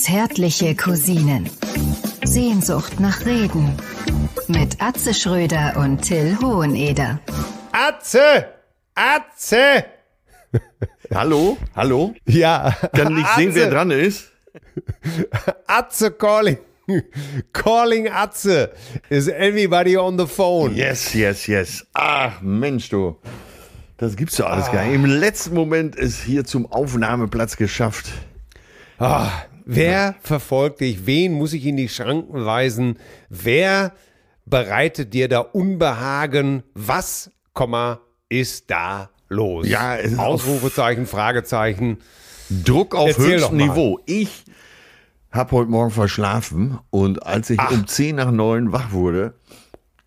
Zärtliche Cousinen. Sehnsucht nach Reden. Mit Atze Schröder und Till Hoheneder. Atze! Atze! Hallo? Hallo? Ja. Kann nicht Atze. sehen, wer dran ist. Atze calling. Calling Atze. Is anybody on the phone? Yes, yes, yes. Ach, Mensch, du. Das gibt's doch alles ah. gar nicht. Im letzten Moment ist hier zum Aufnahmeplatz geschafft. Ah. Wer verfolgt dich? Wen muss ich in die Schranken weisen? Wer bereitet dir da Unbehagen? Was, Komma, ist da los? Ja, Ausrufezeichen, Fragezeichen. Druck auf Erzähl höchstem Niveau. Ich habe heute Morgen verschlafen und als ich Ach. um 10 nach 9 wach wurde,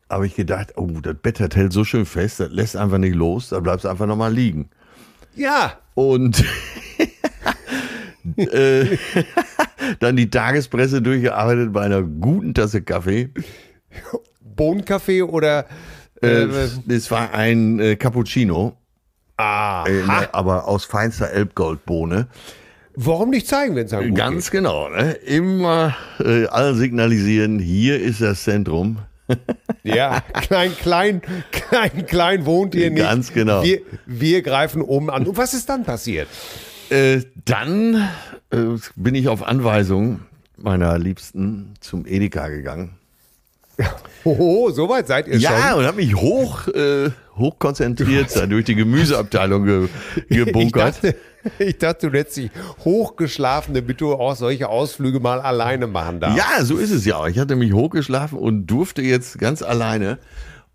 habe ich gedacht, oh, das Bett das hält so schön fest, das lässt einfach nicht los, da bleibst du einfach nochmal liegen. Ja. Und Äh, dann die Tagespresse durchgearbeitet bei einer guten Tasse Kaffee. Bohnenkaffee oder? Äh, äh es war ein äh, Cappuccino. Ah. aber aus feinster Elbgoldbohne. Warum nicht zeigen, wenn es einem gut Ganz geht? genau. Ne? Immer äh, alle signalisieren, hier ist das Zentrum. ja, klein, klein, klein, klein wohnt ihr nicht. Ganz genau. Wir, wir greifen oben an. Und was ist dann passiert? Äh, dann äh, bin ich auf Anweisung meiner Liebsten zum Edeka gegangen. Hoho, so weit seid ihr ja, schon. Ja, und habe mich hoch, äh, hoch konzentriert dann durch die Gemüseabteilung ge gebunkert. Ich dachte, ich dachte, du hättest dich hochgeschlafen, damit du auch oh, solche Ausflüge mal alleine machen darfst. Ja, so ist es ja. auch. Ich hatte mich hochgeschlafen und durfte jetzt ganz alleine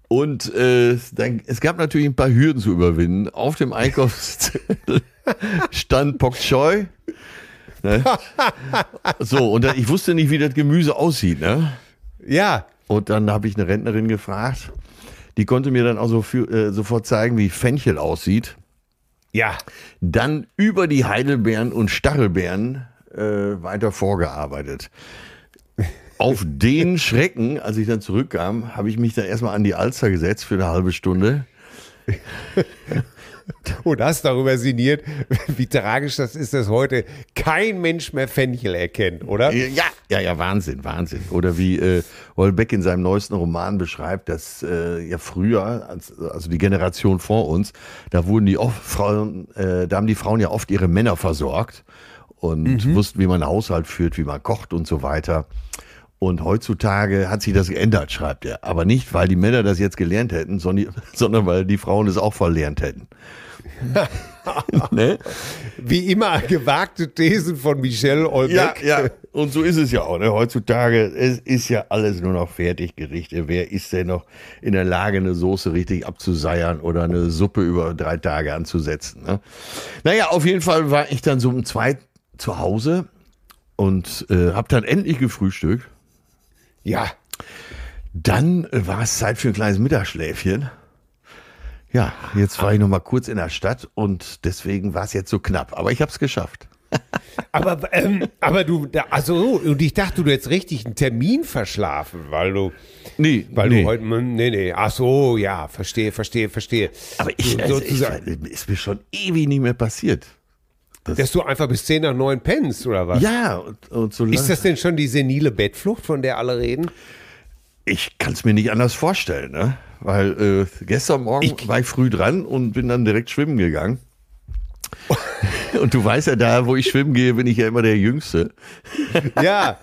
und äh, dann, es gab natürlich ein paar Hürden zu überwinden. Auf dem Einkaufszettel stand Pok Choi. Ne? So, und da, ich wusste nicht, wie das Gemüse aussieht. Ne? Ja. Und dann habe ich eine Rentnerin gefragt. Die konnte mir dann auch so für, äh, sofort zeigen, wie Fenchel aussieht. Ja. Dann über die Heidelbeeren und Stachelbeeren äh, weiter vorgearbeitet auf den Schrecken, als ich dann zurückkam, habe ich mich dann erstmal an die Alster gesetzt für eine halbe Stunde. Und hast darüber sinniert, wie tragisch das ist, dass heute kein Mensch mehr Fenchel erkennt, oder? Ja, ja, ja, Wahnsinn, Wahnsinn. Oder wie äh, Holbeck in seinem neuesten Roman beschreibt, dass äh, ja früher, als, also die Generation vor uns, da wurden die oft Frauen, äh, da haben die Frauen ja oft ihre Männer versorgt und mhm. wussten, wie man einen Haushalt führt, wie man kocht und so weiter. Und heutzutage hat sich das geändert, schreibt er. Aber nicht, weil die Männer das jetzt gelernt hätten, sondern, sondern weil die Frauen es auch verlernt hätten. ne? Wie immer gewagte Thesen von Michel Olbeck. Ja, ja, und so ist es ja auch. Ne? Heutzutage es ist ja alles nur noch Fertiggerichte. Wer ist denn noch in der Lage, eine Soße richtig abzuseiern oder eine Suppe über drei Tage anzusetzen? Ne? Naja, auf jeden Fall war ich dann so um zwei zu Hause und äh, habe dann endlich gefrühstückt ja. Dann war es Zeit für ein kleines Mittagsschläfchen. Ja, jetzt war ich noch mal kurz in der Stadt und deswegen war es jetzt so knapp. Aber ich habe es geschafft. aber, ähm, aber du, also, und ich dachte, du hättest richtig einen Termin verschlafen, weil du. Nee, weil nee. du heute. Hm, nee, nee. Ach so, ja, verstehe, verstehe, verstehe. Aber ich, also, ich, ist mir schon ewig nicht mehr passiert dass du einfach bis 10 nach 9 pennst, oder was? Ja, und, und so Ist das denn schon die senile Bettflucht, von der alle reden? Ich kann es mir nicht anders vorstellen, ne? Weil äh, gestern Morgen ich, war ich früh dran und bin dann direkt schwimmen gegangen. und du weißt ja, da wo ich schwimmen gehe, bin ich ja immer der Jüngste. ja.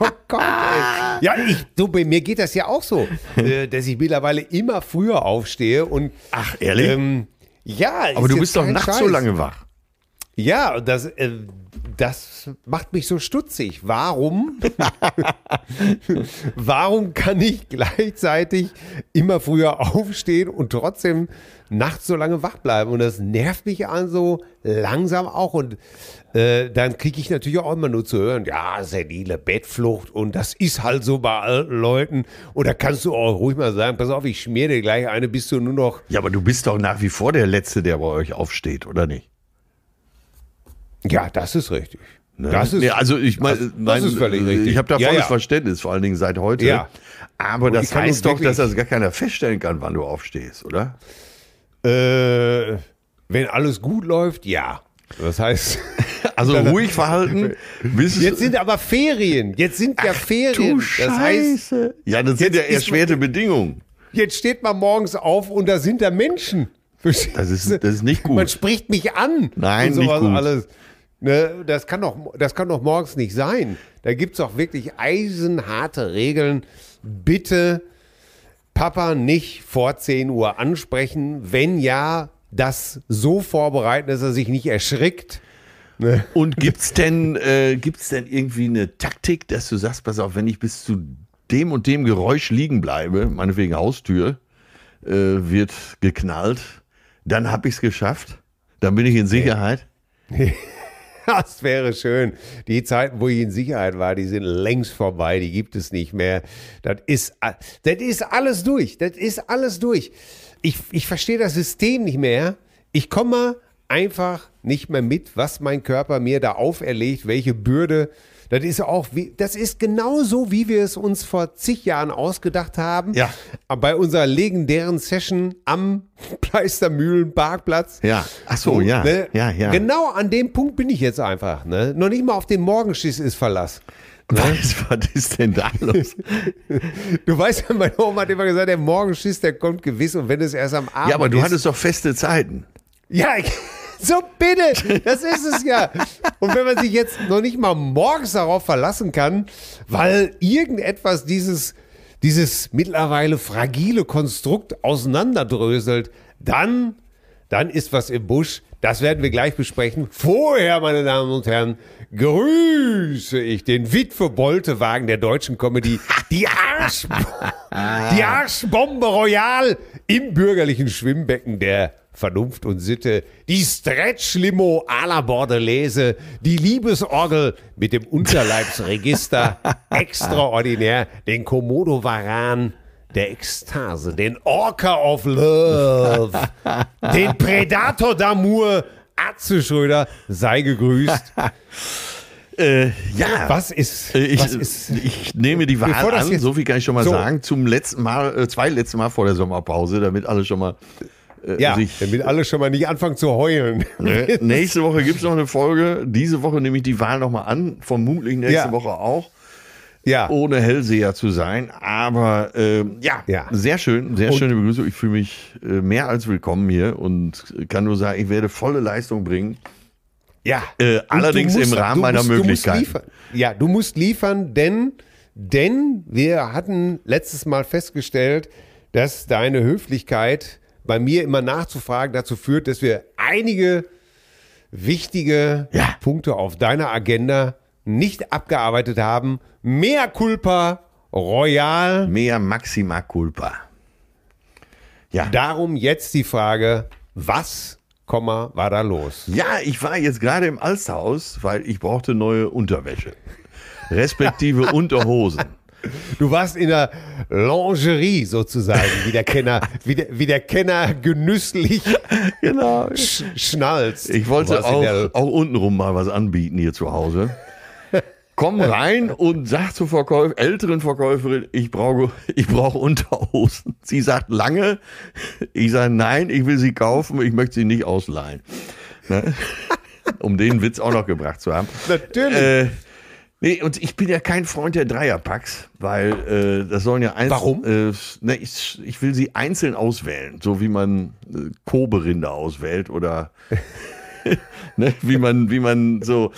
Oh Gott, ey. Ja, ich, du, bei mir geht das ja auch so, äh, dass ich mittlerweile immer früher aufstehe und. Ach, ehrlich? Ähm, ja, aber du bist doch nachts Scheiß. so lange wach. Ja, das, äh, das macht mich so stutzig. Warum? warum kann ich gleichzeitig immer früher aufstehen und trotzdem nachts so lange wach bleiben? Und das nervt mich an also so langsam auch. Und äh, dann kriege ich natürlich auch immer nur zu hören, ja, senile Bettflucht und das ist halt so bei alten Leuten. Und da kannst du auch ruhig mal sagen, pass auf, ich schmier dir gleich eine, bist du nur noch. Ja, aber du bist doch nach wie vor der Letzte, der bei euch aufsteht, oder nicht? Ja, das ist richtig. Ne? Das ist, nee, also ich meine, das, mein, das, ist völlig äh, richtig. Ich habe da volles ja. Verständnis, vor allen Dingen seit heute. Ja. Aber Und das heißt doch, dass das gar keiner feststellen kann, wann du aufstehst, oder? Äh, wenn alles gut läuft, ja. Das heißt. Also ruhig verhalten. Jetzt sind aber Ferien. Jetzt sind ja Ach, Ferien. Du Scheiße. Das heißt, ja, das sind ja erschwerte Bedingungen. Jetzt steht man morgens auf und da sind da Menschen. Das ist, das ist nicht gut. Man spricht mich an. Nein, nicht gut. Alles. Ne, das, kann doch, das kann doch morgens nicht sein. Da gibt es doch wirklich eisenharte Regeln. Bitte Papa nicht vor 10 Uhr ansprechen. Wenn ja, das so vorbereiten, dass er sich nicht erschrickt. Ne? Und gibt es denn, äh, denn irgendwie eine Taktik, dass du sagst, pass auf, wenn ich bis zu dem und dem Geräusch liegen bleibe, meinetwegen Haustür, äh, wird geknallt, dann habe ich es geschafft, dann bin ich in Sicherheit. Nee. Das wäre schön. Die Zeiten, wo ich in Sicherheit war, die sind längst vorbei, die gibt es nicht mehr. Das ist, äh, das ist alles durch. Das ist alles durch. Ich, ich verstehe das System nicht mehr. Ich komme einfach nicht mehr mit, was mein Körper mir da auferlegt, welche Bürde das ist auch, wie, das ist genauso, wie wir es uns vor zig Jahren ausgedacht haben. Ja. Bei unserer legendären Session am Pleistermühlenparkplatz. Ja. Ach so, ja. Ne? Ja, ja. Genau an dem Punkt bin ich jetzt einfach. Ne? Noch nicht mal auf den Morgenschiss ist Verlass. Ne? Was, was ist denn da los? du weißt ja, meine Oma hat immer gesagt, der Morgenschiss, der kommt gewiss und wenn es erst am Abend. Ja, aber du ist, hattest doch feste Zeiten. Ja, ich. So bitte, das ist es ja. Und wenn man sich jetzt noch nicht mal morgens darauf verlassen kann, weil irgendetwas dieses, dieses mittlerweile fragile Konstrukt auseinanderdröselt, dann, dann ist was im Busch. Das werden wir gleich besprechen. Vorher, meine Damen und Herren, grüße ich den Witwe Boltewagen der deutschen Comedy, die, Arsch, die Arschbombe Royal im bürgerlichen Schwimmbecken der Vernunft und Sitte, die Stretch-Limo à la Bordelaise, die Liebesorgel mit dem Unterleibsregister, extraordinär, den Komodo-Varan der Ekstase, den Orca of Love, den Predator d'Amour, Atze Schröder, sei gegrüßt. Äh, ja. Was ist, äh, ich, was ist, ich nehme die Wahl an, so viel kann ich schon mal so. sagen, zum letzten Mal, äh, zwei letzten Mal vor der Sommerpause, damit alle schon mal äh, ja, sich, damit alle schon mal nicht anfangen zu heulen. Ne? nächste Woche gibt es noch eine Folge. Diese Woche nehme ich die Wahl nochmal an. Vermutlich nächste ja. Woche auch. Ja. Ohne Hellseher zu sein. Aber äh, ja, ja, sehr schön, sehr und, schöne Begrüßung. Ich fühle mich äh, mehr als willkommen hier und kann nur sagen, ich werde volle Leistung bringen. Ja. Äh, allerdings musst, im Rahmen meiner musst, Möglichkeiten. ja, du musst liefern, denn, denn wir hatten letztes Mal festgestellt, dass deine Höflichkeit bei mir immer nachzufragen dazu führt, dass wir einige wichtige ja. Punkte auf deiner Agenda nicht abgearbeitet haben. Mehr Culpa Royal. Mehr Maxima Culpa. Ja. Darum jetzt die Frage, was Komma, war da los? Ja, ich war jetzt gerade im Alsterhaus, weil ich brauchte neue Unterwäsche. Respektive Unterhosen. Du warst in der Lingerie sozusagen, wie der Kenner, wie der, wie der Kenner genüsslich genau. sch schnallst. Ich wollte auch, auch untenrum mal was anbieten hier zu Hause. Komm rein und sag zur Verkäuf älteren Verkäuferin, ich brauche, ich brauche Unterhosen. Sie sagt lange, ich sage nein, ich will sie kaufen, ich möchte sie nicht ausleihen. Ne? um den Witz auch noch gebracht zu haben. Natürlich. Äh, Nee, und ich bin ja kein Freund der Dreierpacks, weil äh, das sollen ja einzeln. Warum? Äh, ne, ich, ich, will sie einzeln auswählen, so wie man äh, Kobe-Rinder auswählt oder ne, wie man, wie man so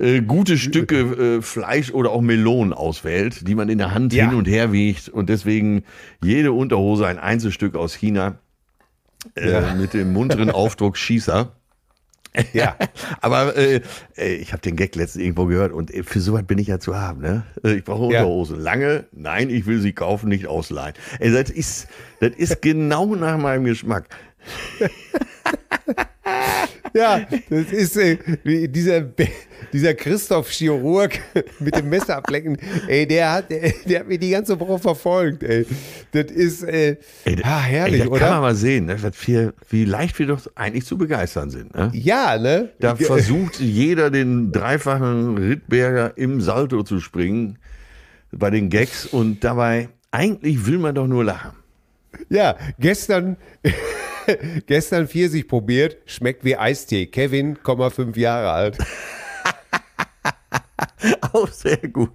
äh, gute Stücke äh, Fleisch oder auch Melonen auswählt, die man in der Hand ja. hin und her wiegt. Und deswegen jede Unterhose ein Einzelstück aus China äh, ja. mit dem munteren Aufdruck Schießer ja, aber äh, ich habe den Gag letztens irgendwo gehört und äh, für sowas bin ich ja zu haben. Ne? Äh, ich brauche Unterhosen. Ja. Lange, nein, ich will sie kaufen, nicht ausleihen. Ey, das ist, das ist genau nach meinem Geschmack. Ja, das ist äh, dieser, dieser Christoph Chirurg mit dem Messer ablecken. Ey, der hat, der, der, hat mir die ganze Woche verfolgt. Ey. Das ist äh, ey, ah, herrlich, ey, oder? Kann man mal sehen, ne? wie, wie leicht wir doch eigentlich zu begeistern sind. Ne? Ja, ne? Da versucht jeder den dreifachen Rittberger im Salto zu springen bei den Gags und dabei eigentlich will man doch nur lachen. Ja, gestern. Gestern Pfirsich probiert, schmeckt wie Eistee. Kevin, 5 Jahre alt. Auch sehr gut.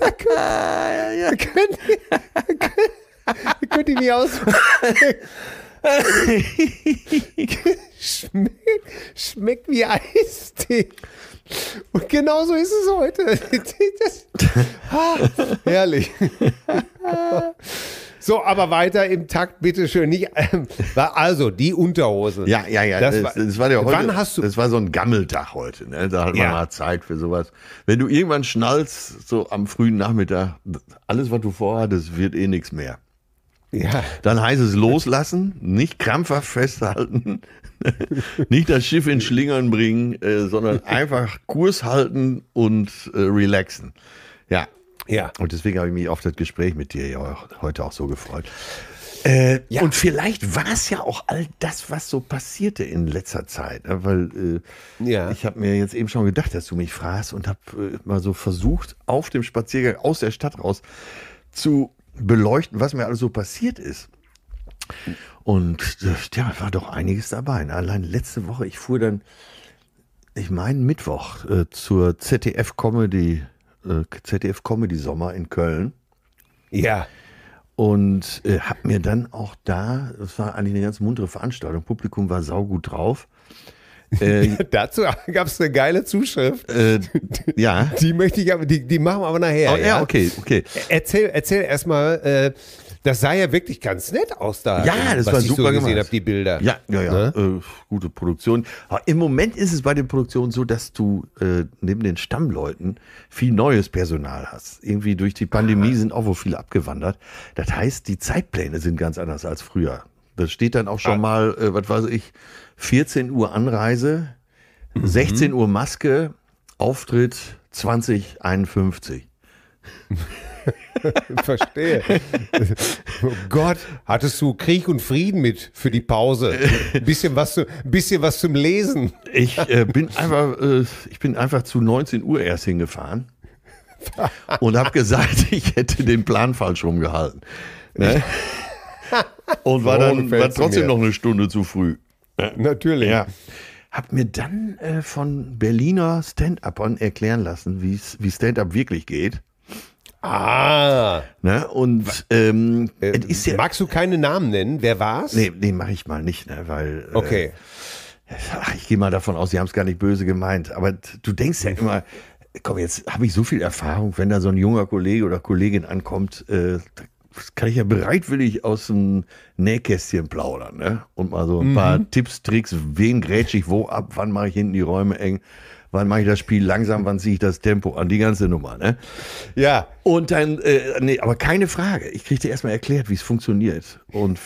da könnt, ja, ja. Da ihr mich aus. schmeckt, schmeckt wie Eistee. Und genau so ist es heute. Das, ah, herrlich. So, aber weiter im Takt, bitteschön. Nicht, ähm, also, die Unterhosen. Ja, ja, ja. Das, das, das war, der heute, wann hast du, das war so ein Gammeltag heute. Ne? Da hat man ja. mal Zeit für sowas. Wenn du irgendwann schnallst, so am frühen Nachmittag, alles, was du vorhattest, wird eh nichts mehr. Ja. Dann heißt es loslassen, nicht krampfhaft festhalten, nicht das Schiff in Schlingern bringen, äh, sondern einfach Kurs halten und äh, relaxen. Ja, ja. Und deswegen habe ich mich auf das Gespräch mit dir ja heute auch so gefreut. Äh, ja. Und vielleicht war es ja auch all das, was so passierte in letzter Zeit. Ne? Weil äh, ja. ich habe mir jetzt eben schon gedacht, dass du mich fragst und habe äh, mal so versucht, auf dem Spaziergang aus der Stadt raus zu beleuchten, was mir alles so passiert ist. Und äh, ja, war doch einiges dabei. Ne? Allein letzte Woche, ich fuhr dann, ich meine Mittwoch, äh, zur ZDF Comedy äh, ZDF Comedy Sommer in Köln. Ja. Und äh, habe mir dann auch da, das war eigentlich eine ganz muntere Veranstaltung, Publikum war saugut drauf. Äh, Dazu gab es eine geile Zuschrift. Äh, ja. Die möchte ich aber, die, die machen wir aber nachher. Oh, ja, ja, okay, okay. Erzähl, erzähl erstmal, äh, das sah ja wirklich ganz nett aus da. Ja, ähm, das war super so gesehen gemacht. Hab, die Bilder. Ja, ja, ja. Ne? Äh, gute Produktion. Aber Im Moment ist es bei den Produktionen so, dass du äh, neben den Stammleuten viel neues Personal hast. Irgendwie durch die Pandemie Aha. sind auch wohl viele abgewandert. Das heißt, die Zeitpläne sind ganz anders als früher. Das steht dann auch schon ah. mal, äh, was weiß ich, 14 Uhr Anreise, mhm. 16 Uhr Maske, Auftritt 2051. Verstehe. oh Gott, hattest du Krieg und Frieden mit für die Pause? Ein bisschen was, zu, bisschen was zum Lesen. Ich, äh, bin einfach, äh, ich bin einfach zu 19 Uhr erst hingefahren und habe gesagt, ich hätte den Plan falsch rumgehalten. Ne? Und war dann war trotzdem noch eine Stunde zu früh. Natürlich. Ja. Hab mir dann äh, von Berliner Stand-Upern erklären lassen, wie Stand-Up wirklich geht. Ah. Ne? Und ähm, äh, ist ja, magst du keine Namen nennen? Wer war's? Nee, nee, mache ich mal nicht, ne? weil. Äh, okay. Äh, ach, ich gehe mal davon aus, sie haben es gar nicht böse gemeint. Aber du denkst ja immer, komm, jetzt habe ich so viel Erfahrung, wenn da so ein junger Kollege oder Kollegin ankommt, äh, kann ich ja bereitwillig aus dem Nähkästchen plaudern, ne? Und mal so ein mhm. paar Tipps, Tricks, wen grätsche ich wo ab, wann mache ich hinten die Räume eng wann mache ich das Spiel langsam, wann ziehe ich das Tempo an, die ganze Nummer, ne? Ja. Und dann, äh, nee, aber keine Frage. Ich kriege dir erstmal erklärt, wie es funktioniert. Und,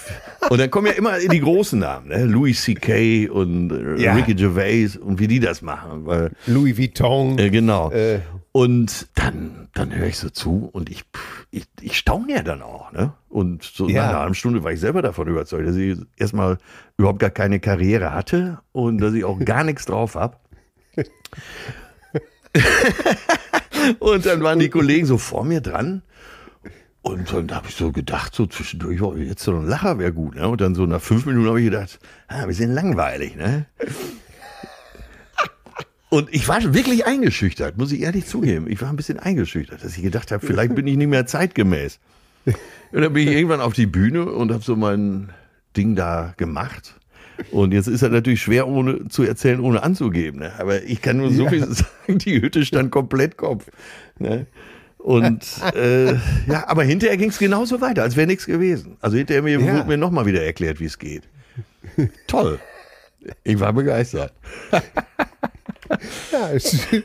und dann kommen ja immer in die großen Namen, ne? Louis C.K. und äh, ja. Ricky Gervais und wie die das machen. Weil, Louis Vuitton. Äh, genau. Äh. Und dann, dann höre ich so zu und ich, ich, ich staune ja dann auch. Ne? Und so ja. nach einer halben Stunde war ich selber davon überzeugt, dass ich erstmal überhaupt gar keine Karriere hatte und dass ich auch gar nichts drauf habe. und dann waren die Kollegen so vor mir dran. Und dann habe ich so gedacht, so zwischendurch, oh, jetzt so ein Lacher wäre gut. Ne? Und dann so nach fünf Minuten habe ich gedacht, ah, wir sind langweilig. Ne? Und ich war wirklich eingeschüchtert, muss ich ehrlich zugeben. Ich war ein bisschen eingeschüchtert, dass ich gedacht habe, vielleicht bin ich nicht mehr zeitgemäß. Und dann bin ich irgendwann auf die Bühne und habe so mein Ding da gemacht. Und jetzt ist er natürlich schwer ohne zu erzählen, ohne anzugeben. Ne? Aber ich kann nur so ja. viel sagen, die Hütte stand komplett Kopf. Ne? Und äh, ja, aber hinterher ging es genauso weiter, als wäre nichts gewesen. Also hinterher mir, ja. wurde mir nochmal wieder erklärt, wie es geht. Toll. Ich war begeistert. ja, sch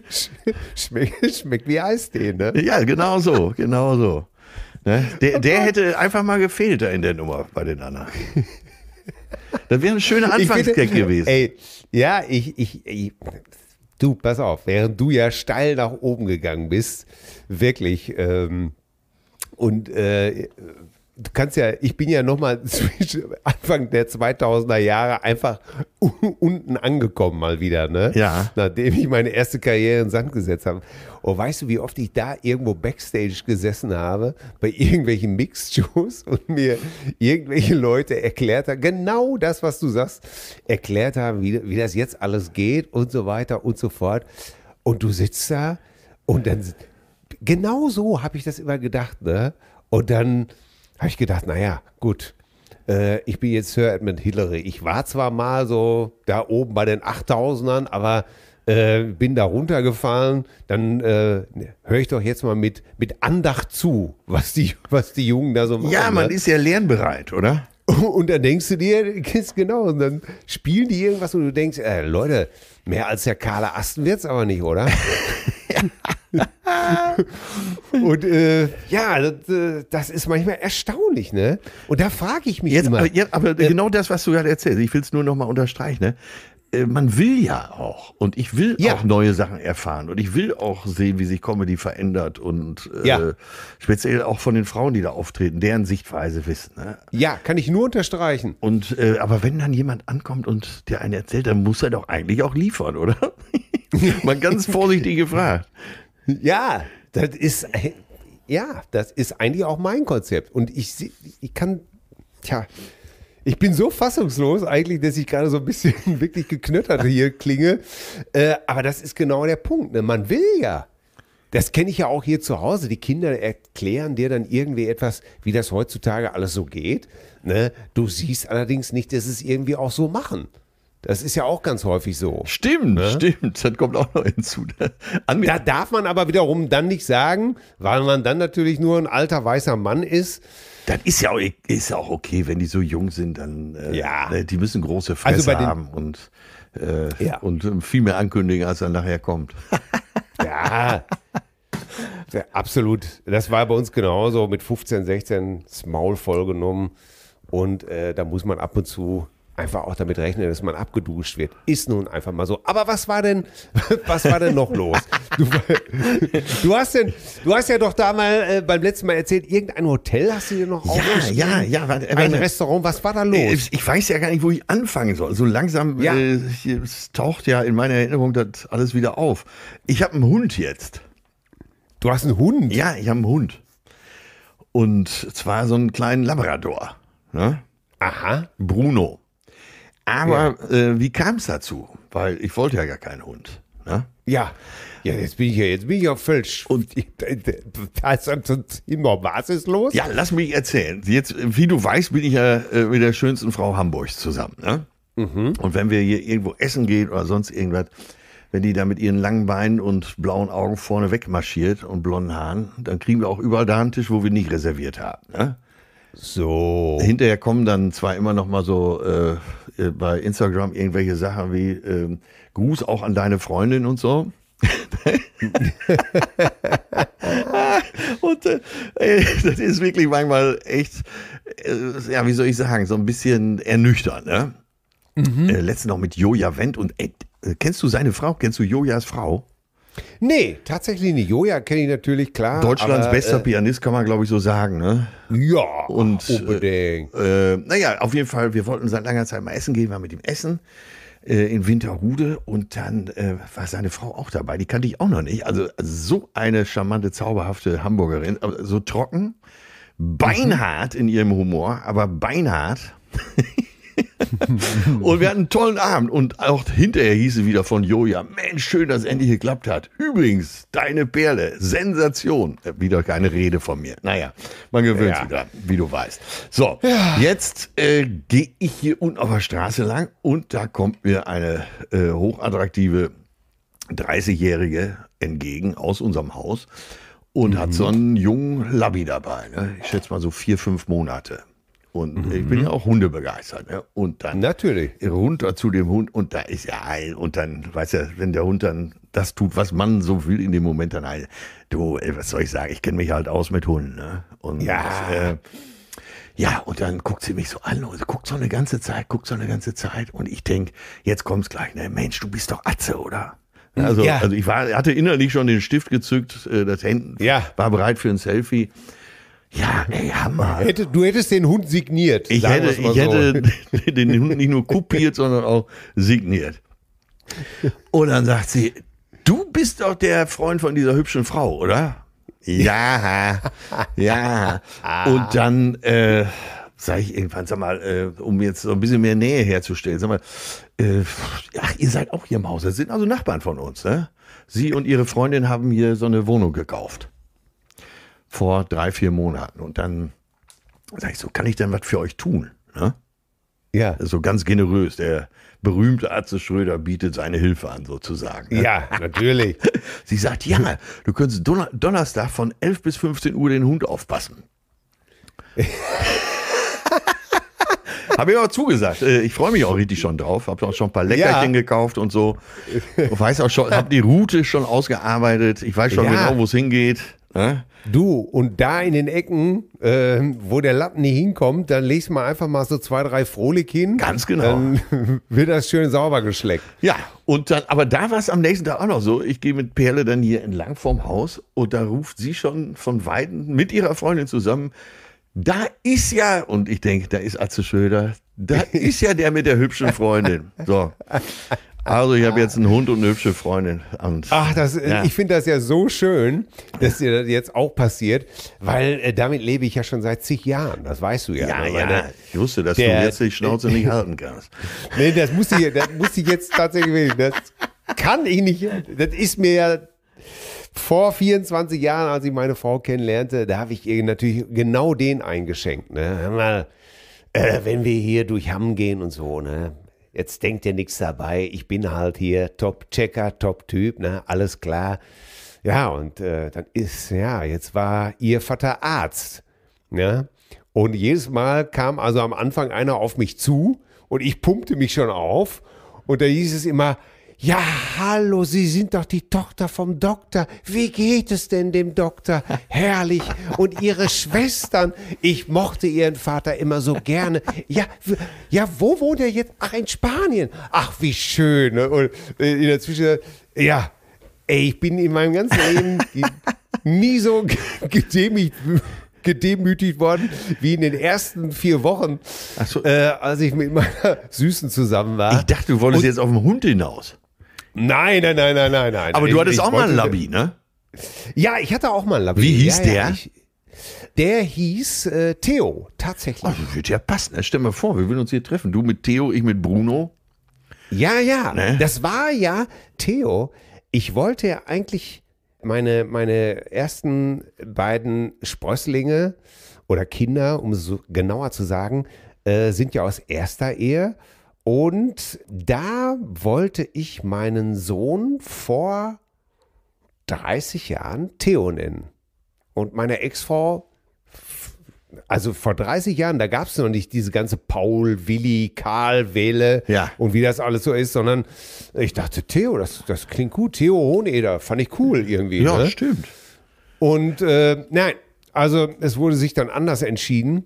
schmeckt, schmeckt wie Eistee, ne? Ja, genau so, genau so. Ne? Der, oh der hätte einfach mal gefehlt da in der Nummer bei den anderen. Das wäre ein schöner Anfangsgag gewesen. Ey, ja, ich, ich, ich, du, pass auf, während du ja steil nach oben gegangen bist, wirklich, ähm, und äh, du kannst ja, ich bin ja nochmal zwischen Anfang der 2000er Jahre einfach unten angekommen mal wieder, ne? Ja. Nachdem ich meine erste Karriere in Sand gesetzt habe. Und oh, weißt du, wie oft ich da irgendwo backstage gesessen habe, bei irgendwelchen Mixed-Shows und mir irgendwelche Leute erklärt haben, genau das, was du sagst, erklärt haben, wie, wie das jetzt alles geht und so weiter und so fort. Und du sitzt da und dann, genau so habe ich das immer gedacht, ne? Und dann habe ich gedacht, naja, gut, äh, ich bin jetzt Sir Edmund Hillary. Ich war zwar mal so da oben bei den 8000ern, aber äh, bin da runtergefallen. Dann äh, ne, höre ich doch jetzt mal mit, mit Andacht zu, was die, was die Jungen da so machen. Ja, man ne? ist ja lernbereit, oder? Und dann denkst du dir, genau, und dann spielen die irgendwas und du denkst, äh, Leute, Mehr als der kahle Asten wird es aber nicht, oder? und äh, ja, das, also, äh, das, ist manchmal erstaunlich, ne? Und da frage ich mich jetzt, immer. Aber, äh, jetzt, aber äh, genau das, was du gerade erzählst, ich will es nur nochmal unterstreichen, ne? Äh, man will ja auch und ich will ja. auch neue Sachen erfahren und ich will auch sehen, wie sich Comedy verändert und äh, ja. speziell auch von den Frauen, die da auftreten, deren Sichtweise wissen. Ne? Ja, kann ich nur unterstreichen. Und äh, aber wenn dann jemand ankommt und der einen erzählt, dann muss er doch eigentlich auch liefern, oder? Mal ganz vorsichtig gefragt. Ja, das ist ja, das ist eigentlich auch mein Konzept und ich ich kann tja ich bin so fassungslos eigentlich, dass ich gerade so ein bisschen wirklich geknöttert hier klinge. Äh, aber das ist genau der Punkt. Ne? Man will ja. Das kenne ich ja auch hier zu Hause. Die Kinder erklären dir dann irgendwie etwas, wie das heutzutage alles so geht. Ne? Du siehst allerdings nicht, dass sie es irgendwie auch so machen. Das ist ja auch ganz häufig so. Stimmt, ne? stimmt. Das kommt auch noch hinzu. da darf man aber wiederum dann nicht sagen, weil man dann natürlich nur ein alter weißer Mann ist. Das ist ja auch, e- ist auch okay, wenn die so jung sind, dann äh, ja. Ne, die müssen große also Fresse also haben und, äh, ja. und äh, viel mehr ankündigen, als er nachher kommt. ja. ja. Absolut. Das war bei uns genauso mit 15, 16 das Maul genommen. Und äh, da muss man ab und zu einfach auch damit rechnen, dass man abgeduscht wird. Ist nun einfach mal so. Aber was war denn, was war denn noch los? Du, du hast denn, du hast ja doch da mal äh, beim letzten Mal erzählt, irgendein Hotel hast du dir noch Ja, ja, ja. Warte, ein Restaurant, was war da los? Äh, ich, ich, weiß ja gar nicht, wo ich anfangen soll. So langsam ja. äh, es taucht ja in meiner Erinnerung das alles wieder auf. Ich habe einen Hund jetzt. Du hast einen Hund? Ja, ich habe einen Hund. Und zwar so einen kleinen Labrador. Ne? Aha. Bruno. Aber ja. äh, wie kam es dazu? Weil ich wollte ja gar keinen Hund. Ne? Ja. Ja, jetzt bin ich ja, jetzt bin ich ja völlig. Und da ist immer was ist los? Ja, lass mich erzählen. Jetzt, wie du weißt, bin ich ja äh, mit der schönsten Frau Hamburgs zusammen. Ne? Mhm. Und wenn wir hier irgendwo essen gehen oder sonst irgendwas, wenn die da mit ihren langen Beinen und blauen Augen vorne wegmarschiert und blonden Haaren, dann kriegen wir auch überall da einen Tisch, wo wir nicht reserviert haben. Ne? So. Hinterher kommen dann zwar immer noch mal so äh, äh bei Instagram irgendwelche Sachen wie äh, Gruß auch an deine Freundin und so. und äh, das ist wirklich manchmal echt, äh, ja, wie soll ich sagen, so ein bisschen ernüchternd. Ne? Mhm. Äh, letztens noch mit Joja Wendt und kennst du seine Frau? Kennst du Jojas Frau? Nee, tatsächlich nicht. Joja kenne ich natürlich, klar. Deutschlands aber, bester äh, Pianist kann man, glaube ich, so sagen, ne? Ja, Und, äh, unbedingt. Äh, äh, naja, auf jeden Fall, wir wollten seit langer Zeit mal essen gehen, wir mit ihm essen äh, in Winterhude und dann äh, war seine Frau auch dabei. Die kannte ich auch noch nicht. Also so eine charmante, zauberhafte Hamburgerin, so trocken, mhm. beinhart in ihrem Humor, aber beinhart. und wir hatten einen tollen Abend. Und auch hinterher hieß es wieder von Joja, Mensch, schön, dass es endlich geklappt hat. Übrigens, deine Perle, Sensation. Äh, wieder keine Rede von mir. Naja, man gewöhnt ja. sich dran, wie du weißt. So, ja. jetzt äh, gehe ich hier unten auf der Straße lang und da kommt mir eine äh, hochattraktive 30-Jährige entgegen aus unserem Haus und mhm. hat so einen jungen Labby dabei. Ne? Ich schätze mal so vier, fünf Monate. Und mhm. ich bin ja auch hundebegeistert. Ne? Und dann Natürlich. runter zu dem Hund und da ist ja ein. Und dann, weißt du, wenn der Hund dann das tut, was man so will in dem Moment, dann halt, du, was soll ich sagen, ich kenne mich halt aus mit Hunden. Ne? Und ja. Das, äh, ja, und dann guckt sie mich so an und guckt so eine ganze Zeit, guckt so eine ganze Zeit. Und ich denke, jetzt kommt es gleich. Ne? Mensch, du bist doch Atze, oder? Mhm. Also, ja. also ich war, hatte innerlich schon den Stift gezückt, äh, das Händen ja. war bereit für ein Selfie. Ja, ey, Hammer. Hätte, du hättest den Hund signiert. Ich hätte, ich so. hätte den Hund nicht nur kopiert, sondern auch signiert. Und dann sagt sie, du bist doch der Freund von dieser hübschen Frau, oder? Ja, ja. Und dann äh, sage ich irgendwann, sag mal, äh, um jetzt so ein bisschen mehr Nähe herzustellen, sag mal, äh, ach, ihr seid auch hier im Haus, das sind also Nachbarn von uns, ne? Sie und ihre Freundin haben hier so eine Wohnung gekauft vor drei, vier Monaten. Und dann sage ich so, kann ich denn was für euch tun? Ne? Ja. So ganz generös. Der berühmte Arzt Schröder bietet seine Hilfe an, sozusagen. Ne? Ja, natürlich. Sie sagt, ja, du könntest Donner Donnerstag von 11 bis 15 Uhr den Hund aufpassen. Habe ich auch zugesagt. Äh, ich freue mich auch richtig schon drauf. Habe auch schon ein paar Leckerchen ja. gekauft und so. Ich weiß auch schon, habe die Route schon ausgearbeitet. Ich weiß schon ja. genau, wo es hingeht. Du, und da in den Ecken, äh, wo der Lappen nie hinkommt, dann legst du mal einfach mal so zwei, drei Frohlig hin. Ganz genau. Dann wird das schön sauber geschleckt. Ja, und dann, aber da war es am nächsten Tag auch noch so. Ich gehe mit Perle dann hier entlang vorm Haus und da ruft sie schon von Weitem mit ihrer Freundin zusammen. Da ist ja, und ich denke, da ist Atze Schröder, da ist ja der mit der hübschen Freundin. So. Also ich habe ah. jetzt einen Hund und eine hübsche Freundin. Und, Ach, das, ja. ich finde das ja so schön, dass dir das jetzt auch passiert, weil äh, damit lebe ich ja schon seit zig Jahren. Das weißt du ja. Ja, ne, ja. Der, äh, ich wusste, dass der, du jetzt die Schnauze nicht halten kannst. Nee, das musste ich, das musste ich jetzt tatsächlich. Das kann ich nicht. Das ist mir ja vor 24 Jahren, als ich meine Frau kennenlernte, da habe ich ihr natürlich genau den eingeschenkt. Ne? mal, äh, wenn wir hier durch Hamm gehen und so, ne? jetzt denkt ihr nichts dabei, ich bin halt hier Top-Checker, Top-Typ, ne, alles klar. Ja, und äh, dann ist, ja, jetzt war ihr Vater Arzt, ne? Und jedes Mal kam also am Anfang einer auf mich zu und ich pumpte mich schon auf und da hieß es immer, ja, hallo, Sie sind doch die Tochter vom Doktor. Wie geht es denn dem Doktor? Herrlich. Und Ihre Schwestern. Ich mochte Ihren Vater immer so gerne. Ja, ja, wo wohnt er jetzt? Ach, in Spanien. Ach, wie schön. Ne? Und äh, in der Zwischenzeit, ja, ey, ich bin in meinem ganzen Leben nie so gedemütigt gedemütigt worden wie in den ersten vier Wochen, so. äh, als ich mit meiner Süßen zusammen war. Ich dachte, du wolltest und, jetzt auf den Hund hinaus. Nein, nein, nein, nein, nein, nein. Aber du hattest ich, auch mal einen Labi, ne? Ja, ich hatte auch mal einen Labi. Wie hieß ja, der? Ja, ich, der hieß äh, Theo, tatsächlich. Oh, das wird ja passen. Stell mal vor, wir würden uns hier treffen. Du mit Theo, ich mit Bruno. Ja, ja. Ne? Das war ja Theo. Ich wollte ja eigentlich meine, meine ersten beiden Sprösslinge oder Kinder, um so genauer zu sagen, äh, sind ja aus erster Ehe. Und da wollte ich meinen Sohn vor 30 Jahren Theo nennen. Und meine Ex-Frau, also vor 30 Jahren, da gab es noch nicht diese ganze Paul, Willi, Karl, Wähle ja. und wie das alles so ist, sondern ich dachte, Theo, das, das klingt gut. Theo Hoheneder, fand ich cool irgendwie. Ja, ne? stimmt. Und äh, nein, also es wurde sich dann anders entschieden.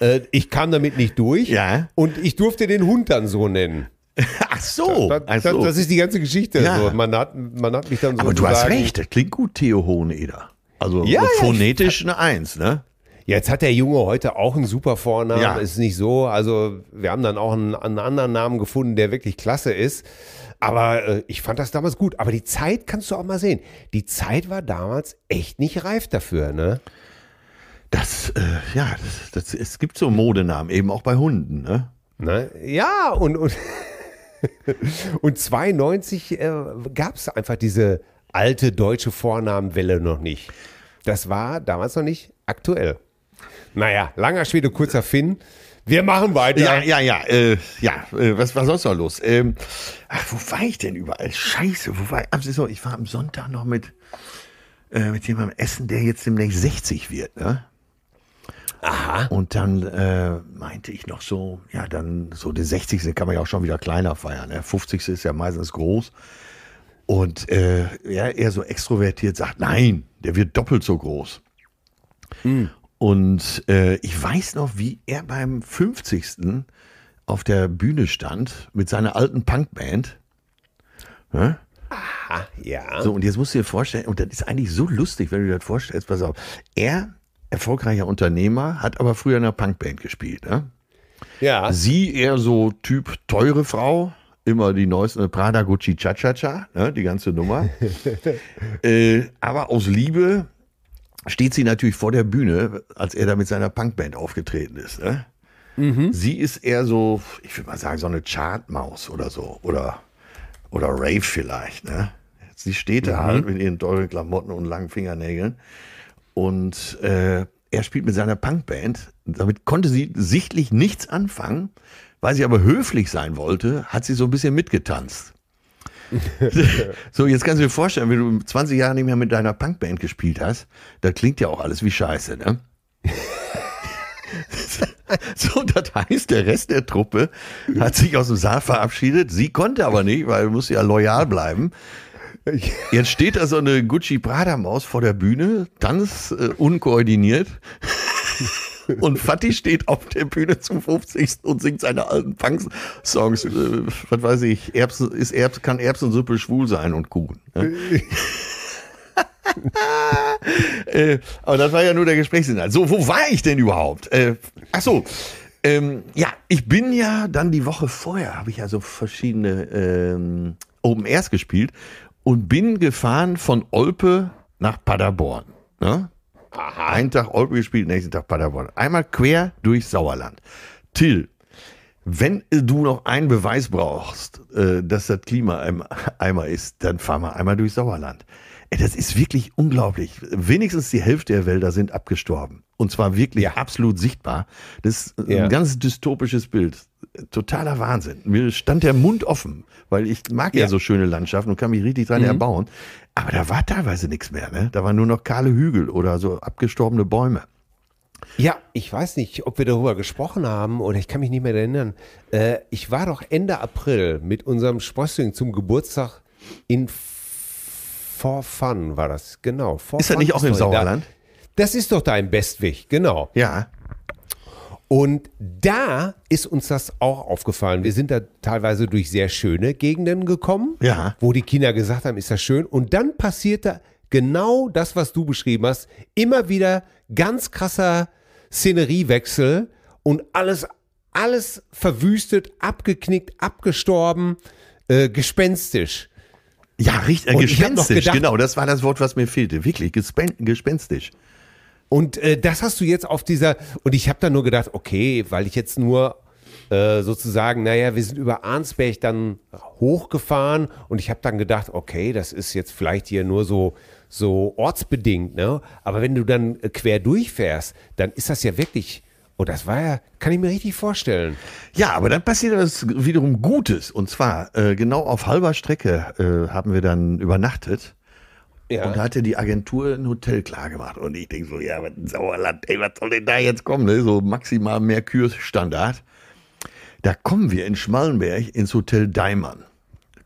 Äh, ich kam damit nicht durch ja. und ich durfte den Hund dann so nennen. Ach so. Das, das, so. das ist die ganze Geschichte. Ja. So, also, man, hat, man hat mich dann so. Aber du hast recht, das klingt gut, Theo Hoheneder. Also ja, phonetisch eine Eins, ne? Jetzt hat der Junge heute auch einen super Vornamen, ja. ist nicht so. Also, wir haben dann auch einen, einen anderen Namen gefunden, der wirklich klasse ist. Aber äh, ich fand das damals gut. Aber die Zeit kannst du auch mal sehen. Die Zeit war damals echt nicht reif dafür, ne? Das, äh, ja, das, das, es gibt so Modenamen, eben auch bei Hunden, ne? ne? Ja, und, und, und 92 äh, gab es einfach diese alte deutsche Vornamenwelle noch nicht. Das war damals noch nicht aktuell. Naja, langer Schwede, kurzer Finn. Wir machen weiter. Ja, ja, ja. Äh, ja, äh, was war sonst noch los? Ähm, ach, wo war ich denn überall? Scheiße, wo war ich? Ich war am Sonntag noch mit, äh, mit jemandem essen, der jetzt demnächst 60 wird. Ne? Aha. Und dann äh, meinte ich noch so, ja, dann so den 60. kann man ja auch schon wieder kleiner feiern. Der ne? 50. ist ja meistens groß. Und äh, er, er so extrovertiert sagt, nein, der wird doppelt so groß. Mhm. Und äh, ich weiß noch, wie er beim 50. auf der Bühne stand mit seiner alten Punkband. Ja? Ne? Aha, ja. So, und jetzt musst du dir vorstellen, und das ist eigentlich so lustig, wenn du dir das vorstellst, pass auf. Er erfolgreicher Unternehmer, hat aber früher in einer Punkband gespielt. Ne? Ja. Sie eher so Typ teure Frau, immer die neuesten Prada Gucci Cha Cha Cha, ne, die ganze Nummer. äh, aber aus Liebe steht sie natürlich vor der Bühne, als er da mit seiner Punkband aufgetreten ist. Ne? Mhm. Sie ist eher so, ich würde mal sagen, so eine Chartmaus oder so. Oder, oder Rave vielleicht. Ne? Sie steht da mhm. halt mit ihren teuren Klamotten und langen Fingernägeln. Und äh, er spielt mit seiner Punkband. Damit konnte sie sichtlich nichts anfangen. Weil sie aber höflich sein wollte, hat sie so ein bisschen mitgetanzt. so, jetzt kannst du dir vorstellen, wenn du 20 Jahre nicht mehr mit deiner Punkband gespielt hast, da klingt ja auch alles wie Scheiße, ne? so, das heißt, der Rest der Truppe hat sich aus dem Saal verabschiedet. Sie konnte aber nicht, weil sie muss ja loyal bleiben. Jetzt steht da so eine Gucci-Prada-Maus vor der Bühne, ganz äh, unkoordiniert. Und Fatih steht auf der Bühne zum 50. und singt seine alten Punk-Songs. Äh, was weiß ich, Erbsen, ist Erbsen, kann Erbsensuppe schwul sein und Kuchen. Ne? äh, aber das war ja nur der Gesprächsinhalt. So, wo war ich denn überhaupt? Äh, ach so. Ähm, ja, ich bin ja dann die Woche vorher, habe ich ja so verschiedene ähm, Open Airs gespielt und bin gefahren von Olpe nach Paderborn. Ne? Aha. Einen Tag Olpe gespielt, nächsten Tag Paderborn. Einmal quer durch Sauerland. Till, wenn du noch einen Beweis brauchst, äh, dass das Klima einmal ist, dann fahr mal einmal durch Sauerland. Das ist wirklich unglaublich. Wenigstens die Hälfte der Wälder sind abgestorben. Und zwar wirklich ja. absolut sichtbar. Das ist äh, ja. ein ganz dystopisches Bild. Totaler Wahnsinn. Mir stand der Mund offen, weil ich mag ja, ja so schöne Landschaften und kann mich richtig dran mhm. erbauen. Aber da war teilweise nichts mehr. Ne? Da waren nur noch kahle Hügel oder so abgestorbene Bäume. Ja, ich weiß nicht, ob wir darüber gesprochen haben oder ich kann mich nicht mehr erinnern. Äh, ich war doch Ende April mit unserem Sprössling zum Geburtstag in For Fun war das, genau. For ist er nicht auch im Sauerland? Da, das ist doch dein Bestweg, genau. Ja. Und da ist uns das auch aufgefallen. Wir sind da teilweise durch sehr schöne Gegenden gekommen, ja. wo die Kinder gesagt haben, ist das schön. Und dann passierte genau das, was du beschrieben hast. Immer wieder ganz krasser Szeneriewechsel und alles, alles verwüstet, abgeknickt, abgestorben, äh, gespenstisch. Ja, richtig, äh, gespenstisch, gedacht, genau, das war das Wort, was mir fehlte. Wirklich, gespen gespenstisch. Und äh, das hast du jetzt auf dieser, und ich habe da nur gedacht, okay, weil ich jetzt nur äh, sozusagen, naja, wir sind über Arnsberg dann hochgefahren und ich habe dann gedacht, okay, das ist jetzt vielleicht hier nur so, so ortsbedingt, ne? Aber wenn du dann äh, quer durchfährst, dann ist das ja wirklich. Oh, das war ja, kann ich mir richtig vorstellen. Ja, aber dann passiert was wiederum Gutes. Und zwar, äh, genau auf halber Strecke äh, haben wir dann übernachtet. Ja. Und da hatte die Agentur ein Hotel klar gemacht. Und ich denke so, ja, was ein Sauerland, ey, was soll denn da jetzt kommen? Ne? So maximal Merkur-Standard. Da kommen wir in Schmallenberg ins Hotel Daimann.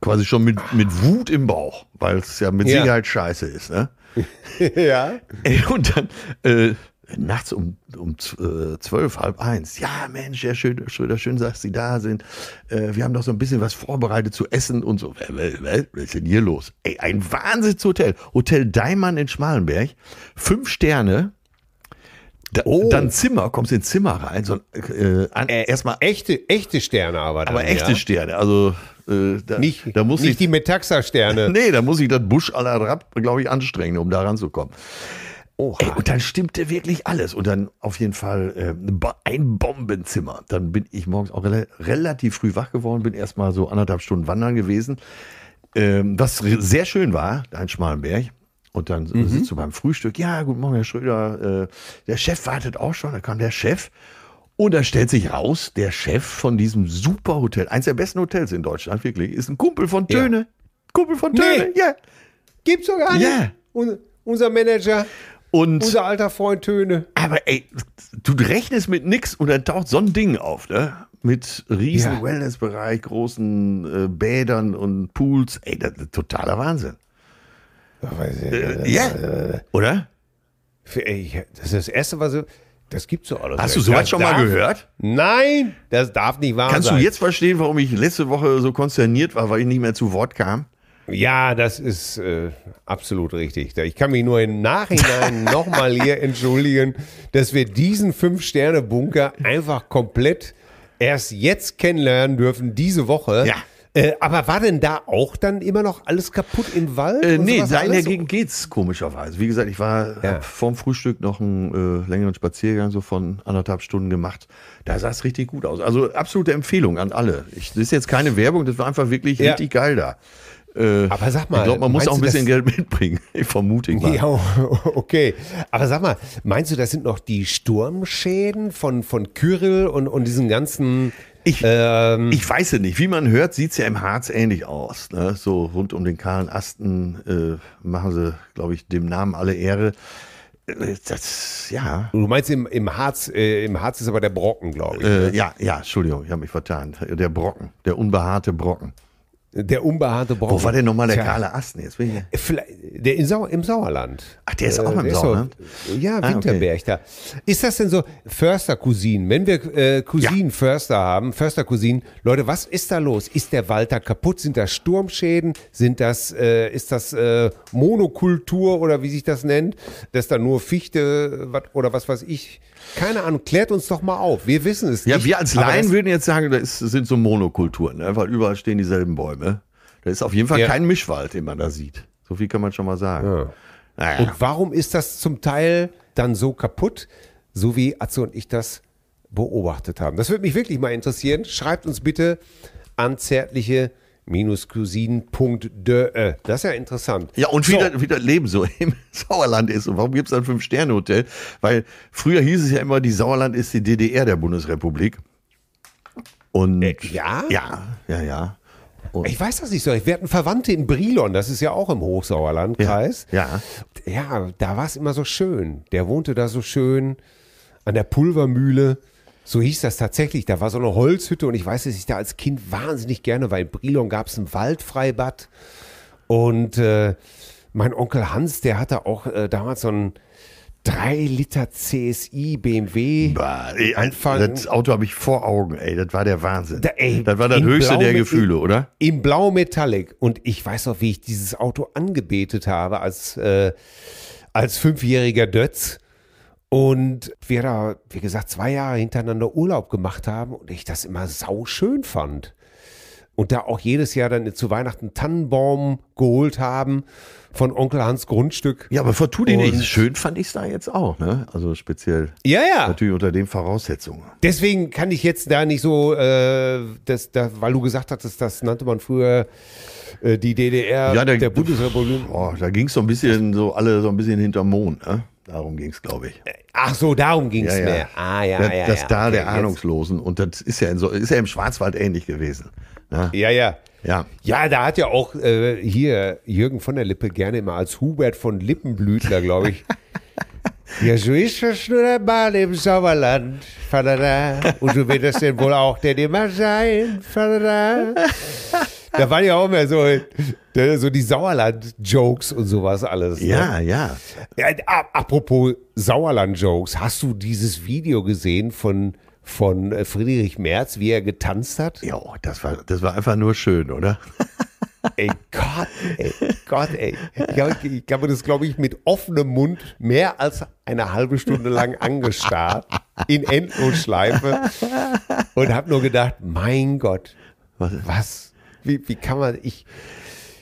Quasi schon mit, mit Wut im Bauch, weil es ja mit ja. Sicherheit scheiße ist. Ne? ja. Ey, und dann äh, nachts um, um äh, zwölf, halb eins. Ja, Mensch, Herr Schröder, Schröder, schön, dass Sie da sind. Äh, wir haben doch so ein bisschen was vorbereitet zu essen und so. Was ist denn hier los? Ey, ein Wahnsinnshotel. Hotel Daimann in Schmalenberg. Fünf Sterne. Da, oh. Dann Zimmer, kommst ins Zimmer rein. So, äh, äh, erstmal echte, echte Sterne aber. Dann, aber echte ja. Sterne, also äh, da, nicht, da muss nicht ich, die Metaxa-Sterne. nee, da muss ich das Busch aller la glaube ich, anstrengen, um da ranzukommen. Oha. Ey, und dann stimmte wirklich alles. Und dann auf jeden Fall äh, ein Bombenzimmer. Dann bin ich morgens auch re relativ früh wach geworden, bin erstmal so anderthalb Stunden wandern gewesen. Ähm, was sehr schön war, ein Berg. Und dann mhm. sitzt du beim Frühstück. Ja, guten Morgen, Herr Schröder. Äh, der Chef wartet auch schon. Da kam der Chef. Und da stellt sich raus, der Chef von diesem super Hotel, eins der besten Hotels in Deutschland, wirklich, ist ein Kumpel von Töne. Ja. Kumpel von Töne, ja. Nee. Yeah. Gibt's sogar nicht. Ja. Yeah. unser Manager und Unser alter Freund Töne. Aber ey, du rechnest mit nix und dann taucht so ein Ding auf, ne? Mit riesen ja. Wellnessbereich, großen äh, Bädern und Pools. Ey, das ist totaler Wahnsinn. Ich, äh, ja, äh, oder? Für, ey, das ist das Erste, was ich, das gibt so alles. Hast du sowas schon darf, mal gehört? Nein, das darf nicht wahr Kannst sein. Kannst du jetzt verstehen, warum ich letzte Woche so konsterniert war, weil ich nicht mehr zu Wort kam? Ja, das ist äh, absolut richtig. Ich kann mich nur im Nachhinein nochmal hier entschuldigen, dass wir diesen Fünf-Sterne-Bunker einfach komplett erst jetzt kennenlernen dürfen, diese Woche. Ja. Äh, aber war denn da auch dann immer noch alles kaputt im Wald? Äh, nee, da in der Gegend geht's komischerweise. Wie gesagt, ich war ja. vorm Frühstück noch einen äh, längeren Spaziergang so von anderthalb Stunden gemacht. Da sah es richtig gut aus. Also absolute Empfehlung an alle. Ich, das ist jetzt keine Werbung, das war einfach wirklich ja. richtig geil da. Äh, aber sag mal, ich glaube, man muss auch ein bisschen Geld mitbringen. Ich vermute mal. Ja, okay. Aber sag mal, meinst du, das sind noch die Sturmschäden von, von Kyrill und, und diesen ganzen. Ich, ähm, ich weiß es nicht. Wie man hört, sieht es ja im Harz ähnlich aus. Ne? So rund um den kahlen Asten äh, machen sie, glaube ich, dem Namen alle Ehre. Äh, das, ja. Du meinst im, im Harz, äh, im Harz ist aber der Brocken, glaube ich. Äh, ne? ja, ja, Entschuldigung, ich habe mich vertan. Der Brocken, der unbehaarte Brocken. Der unbehaarte Braun. Wo war denn nochmal der Tja. kahle Ast? Jetzt bin ich Vielleicht, der im, Sau im Sauerland. Ach, der ist äh, auch äh, im Sauerland? Ne? Ja, ah, Winterberg okay. da. Ist das denn so Förster-Cousinen? Wenn wir äh, Cousinen ja. Förster haben, Förster-Cousinen, Leute, was ist da los? Ist der Wald da kaputt? Sind das Sturmschäden? Sind das, äh, ist das äh, Monokultur oder wie sich das nennt? Dass da nur Fichte wat, oder was weiß ich keine Ahnung, klärt uns doch mal auf. Wir wissen es ja, nicht. Ja, wir als Laien würden jetzt sagen, das sind so Monokulturen, ne? weil überall stehen dieselben Bäume. Da ist auf jeden Fall ja. kein Mischwald, den man da sieht. So viel kann man schon mal sagen. Ja. Naja. Und warum ist das zum Teil dann so kaputt, so wie Atze und ich das beobachtet haben? Das würde mich wirklich mal interessieren. Schreibt uns bitte an zärtliche Minuscuisine.de. Das ist ja interessant. Ja, und wie, so. wieder Leben so im Sauerland ist. Und warum gibt es ein Fünf-Sterne-Hotel? Weil früher hieß es ja immer, die Sauerland ist die DDR der Bundesrepublik. Und äh, ja? Ja, ja, ja. Und ich weiß das nicht so. Wir hatten Verwandte in Brilon, das ist ja auch im Hochsauerlandkreis. Ja. Ja, ja da war es immer so schön. Der wohnte da so schön an der Pulvermühle. So hieß das tatsächlich. Da war so eine Holzhütte und ich weiß, dass ich da als Kind wahnsinnig gerne, weil in Brilon gab es ein Waldfreibad und äh, mein Onkel Hans, der hatte auch äh, damals so ein 3 Liter CSI BMW. Bah, ey, Anfang, das Auto habe ich vor Augen, ey, das war der Wahnsinn. Da, ey, das war das höchste Blau der Gefühle, in, oder? Im Blau Metallic. Und ich weiß noch, wie ich dieses Auto angebetet habe als, äh, als fünfjähriger Dötz. Und wir da, wie gesagt, zwei Jahre hintereinander Urlaub gemacht haben und ich das immer sau schön fand. Und da auch jedes Jahr dann zu Weihnachten Tannenbaum geholt haben von Onkel Hans Grundstück. Ja, aber vertu dich nicht. Schön fand ich es da jetzt auch, ne? Also speziell. Ja, ja. Natürlich unter den Voraussetzungen. Deswegen kann ich jetzt da nicht so, äh, das, da, weil du gesagt hattest, das nannte man früher äh, die DDR ja, da, der Bundesrepublik. Oh, da ging es so ein bisschen, so alle so ein bisschen hinterm Mond, ne? Darum ging es, glaube ich. Äh, ach so, darum ging es ja, ja. mehr. Ah, ja, das, ja. Das ja, da okay, der jetzt. Ahnungslosen. Und das ist ja, in so, ist ja im Schwarzwald ähnlich gewesen. Ja, ne? ja. ja. Ja. ja, da hat ja auch äh, hier Jürgen von der Lippe gerne immer als Hubert von Lippenblütler, glaube ich. ja, so ist das nur der Ball im Sauerland. Und so wird das denn wohl auch der immer sein. Fadada. da waren ja auch mehr so, so die Sauerland-Jokes und sowas alles. Ja, ne? ja. ja. Apropos Sauerland-Jokes, hast du dieses Video gesehen von von äh, Friedrich Merz, wie er getanzt hat. Ja, das war, das war einfach nur schön, oder? Ey Gott, ey Gott, ey. Ich habe das, glaube ich, mit offenem Mund mehr als eine halbe Stunde lang angestarrt in Endlosschleife und habe nur gedacht, mein Gott, was, was wie, wie kann man, ich,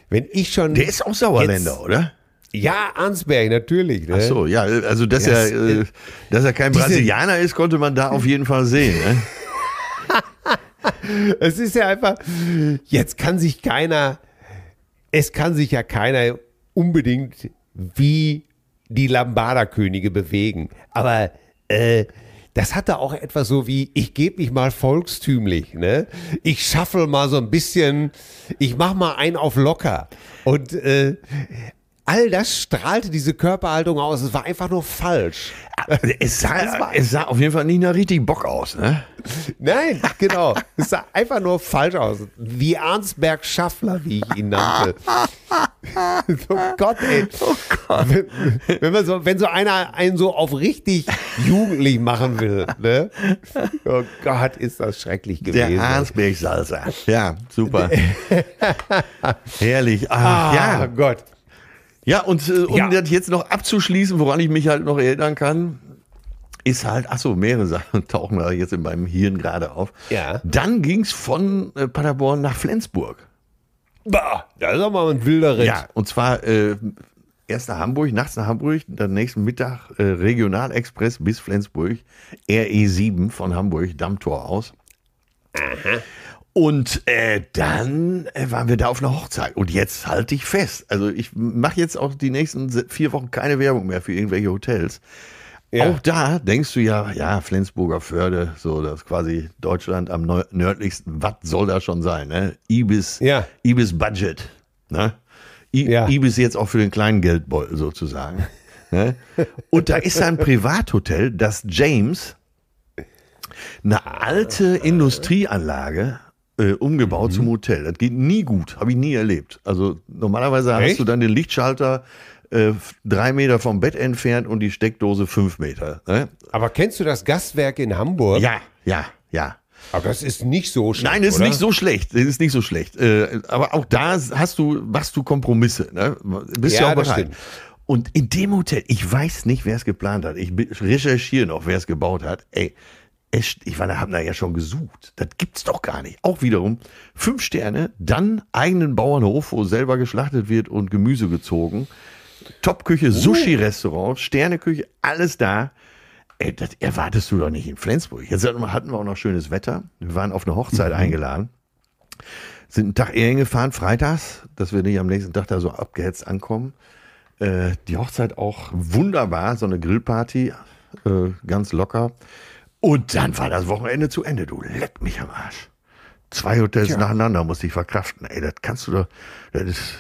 wenn ich schon. Der ist auch Sauerländer, jetzt, oder? Ja, Arnsberg, natürlich. Ne? Ach so, ja, also dass, das, er, äh, dass er kein diese, Brasilianer ist, konnte man da auf jeden Fall sehen. Ne? es ist ja einfach, jetzt kann sich keiner, es kann sich ja keiner unbedingt wie die Lambada-Könige bewegen. Aber äh, das hatte auch etwas so wie, ich gebe mich mal volkstümlich, ne? Ich schaffe mal so ein bisschen, ich mach mal einen auf locker. Und äh, All das strahlte diese Körperhaltung aus. Es war einfach nur falsch. Es sah, es sah auf jeden Fall nicht nach richtig Bock aus, ne? Nein, genau. es sah einfach nur falsch aus. Wie Arnsberg Schaffler, wie ich ihn nannte. oh Gott, ey. Oh Gott. Wenn, wenn, man so, wenn so einer einen so auf richtig jugendlich machen will, ne? Oh Gott, ist das schrecklich gewesen. Der Arnsberg Salsa. Ja, super. Herrlich. Ach, ah, ja. Gott. Ja, und äh, um ja. das jetzt noch abzuschließen, woran ich mich halt noch erinnern kann, ist halt, achso, mehrere Sachen tauchen da jetzt in meinem Hirn gerade auf. Ja. Dann ging es von äh, Paderborn nach Flensburg. Bah, da ist auch mal ein wilder Ritt. Ja, und zwar äh, erst nach Hamburg, nachts nach Hamburg, dann nächsten Mittag äh, Regionalexpress bis Flensburg, RE7 von Hamburg, Dammtor aus. Aha. Und äh, dann äh, waren wir da auf einer Hochzeit. Und jetzt halte ich fest. Also ich mache jetzt auch die nächsten vier Wochen keine Werbung mehr für irgendwelche Hotels. Ja. Auch da denkst du ja, ja, Flensburger Förde, so das quasi Deutschland am nördlichsten. Was soll da schon sein? Ne? Ibis, ja. Ibis Budget. Ne? I ja. Ibis jetzt auch für den kleinen Geldbeutel sozusagen. ne? Und da ist ein Privathotel, das James, eine alte Industrieanlage äh, umgebaut mhm. zum Hotel. Das geht nie gut, habe ich nie erlebt. Also normalerweise Echt? hast du dann den Lichtschalter äh, drei Meter vom Bett entfernt und die Steckdose fünf Meter. Ne? Aber kennst du das Gastwerk in Hamburg? Ja, ja, ja. Aber das ist nicht so schlecht. Nein, das ist oder? nicht so schlecht. Das ist nicht so schlecht. Äh, aber auch da hast du, machst du Kompromisse. Ne? Bist ja, ja auch bereit. Und in dem Hotel, ich weiß nicht, wer es geplant hat. Ich recherchiere noch, wer es gebaut hat. Ey, echt, ich meine, haben da ja schon gesucht. Das gibt's doch gar nicht. Auch wiederum fünf Sterne, dann eigenen Bauernhof, wo selber geschlachtet wird und Gemüse gezogen. Topküche, uh. Sushi-Restaurant, Sterneküche, alles da. Ey, das erwartest du doch nicht in Flensburg. Jetzt hatten wir auch noch schönes Wetter. Wir waren auf eine Hochzeit mhm. eingeladen. Sind einen Tag eher hingefahren, freitags, dass wir nicht am nächsten Tag da so abgehetzt ankommen. Äh, die Hochzeit auch wunderbar, so eine Grillparty, äh, ganz locker. Und dann war das Wochenende zu Ende, du leck mich am Arsch. Zwei Hotels Tja. nacheinander musste ich verkraften. Ey, das kannst du doch. Das ist,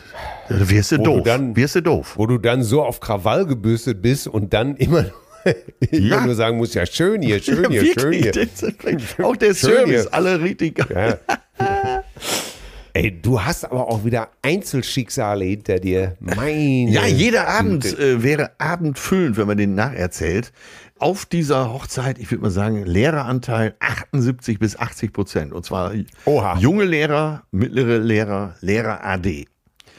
das wirst du wo doof. Du dann, wirst du doof. Wo du dann so auf Krawall gebürstet bist und dann immer ja. nur sagen musst, ja, schön hier, schön ja, hier, wirklich, schön hier. Auch der schön Service, hier. alle richtig. Ja. Ey, du hast aber auch wieder Einzelschicksale hinter dir. Meine ja, jeder Abend äh, wäre abendfüllend, wenn man den nacherzählt. Auf dieser Hochzeit, ich würde mal sagen, Lehreranteil 78 bis 80 Prozent. Und zwar Oha. junge Lehrer, mittlere Lehrer, Lehrer AD.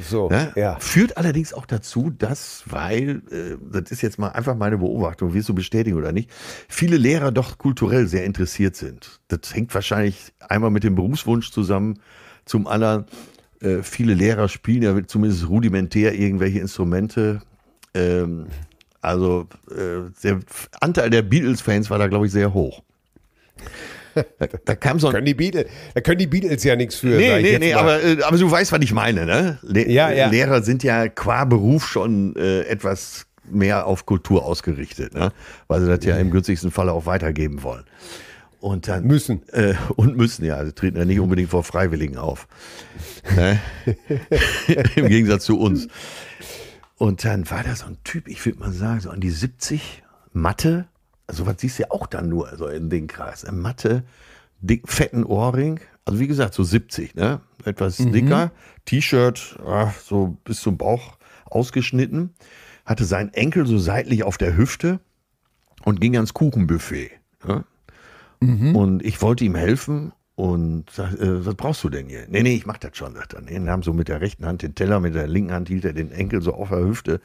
So, ne? ja. Führt allerdings auch dazu, dass, weil, äh, das ist jetzt mal einfach meine Beobachtung, wirst du bestätigen oder nicht, viele Lehrer doch kulturell sehr interessiert sind. Das hängt wahrscheinlich einmal mit dem Berufswunsch zusammen zum anderen, äh, viele Lehrer spielen ja zumindest rudimentär irgendwelche Instrumente. Ähm, also äh, der Anteil der Beatles-Fans war da, glaube ich, sehr hoch. Da, da kam so ein können die Beatles, da können die Beatles ja nichts für. Nee, nee, nee, aber, äh, aber du weißt, was ich meine, ne? Le ja, ja. Lehrer sind ja qua Beruf schon äh, etwas mehr auf Kultur ausgerichtet, ne? weil sie das ja im günstigsten Falle auch weitergeben wollen. Und dann müssen. Äh, und müssen, ja. Sie treten ja nicht unbedingt vor Freiwilligen auf. Ne? Im Gegensatz zu uns. Und dann war da so ein Typ, ich würde mal sagen, so an die 70, Matte, Also was siehst du ja auch dann nur, so in den Kreis. Ne? Matte, dick, fetten Ohrring. Also wie gesagt, so 70, ne? Etwas mhm. dicker. T-Shirt, ah, so bis zum Bauch ausgeschnitten. Hatte seinen Enkel so seitlich auf der Hüfte und ging ans Kuchenbuffet. Ne? Mhm. Und ich wollte ihm helfen und sag, äh, was brauchst du denn hier? Nee, nee, ich mach das schon, sagt er. Nee, nahm so mit der rechten Hand den Teller, mit der linken Hand hielt er den Enkel so auf der Hüfte.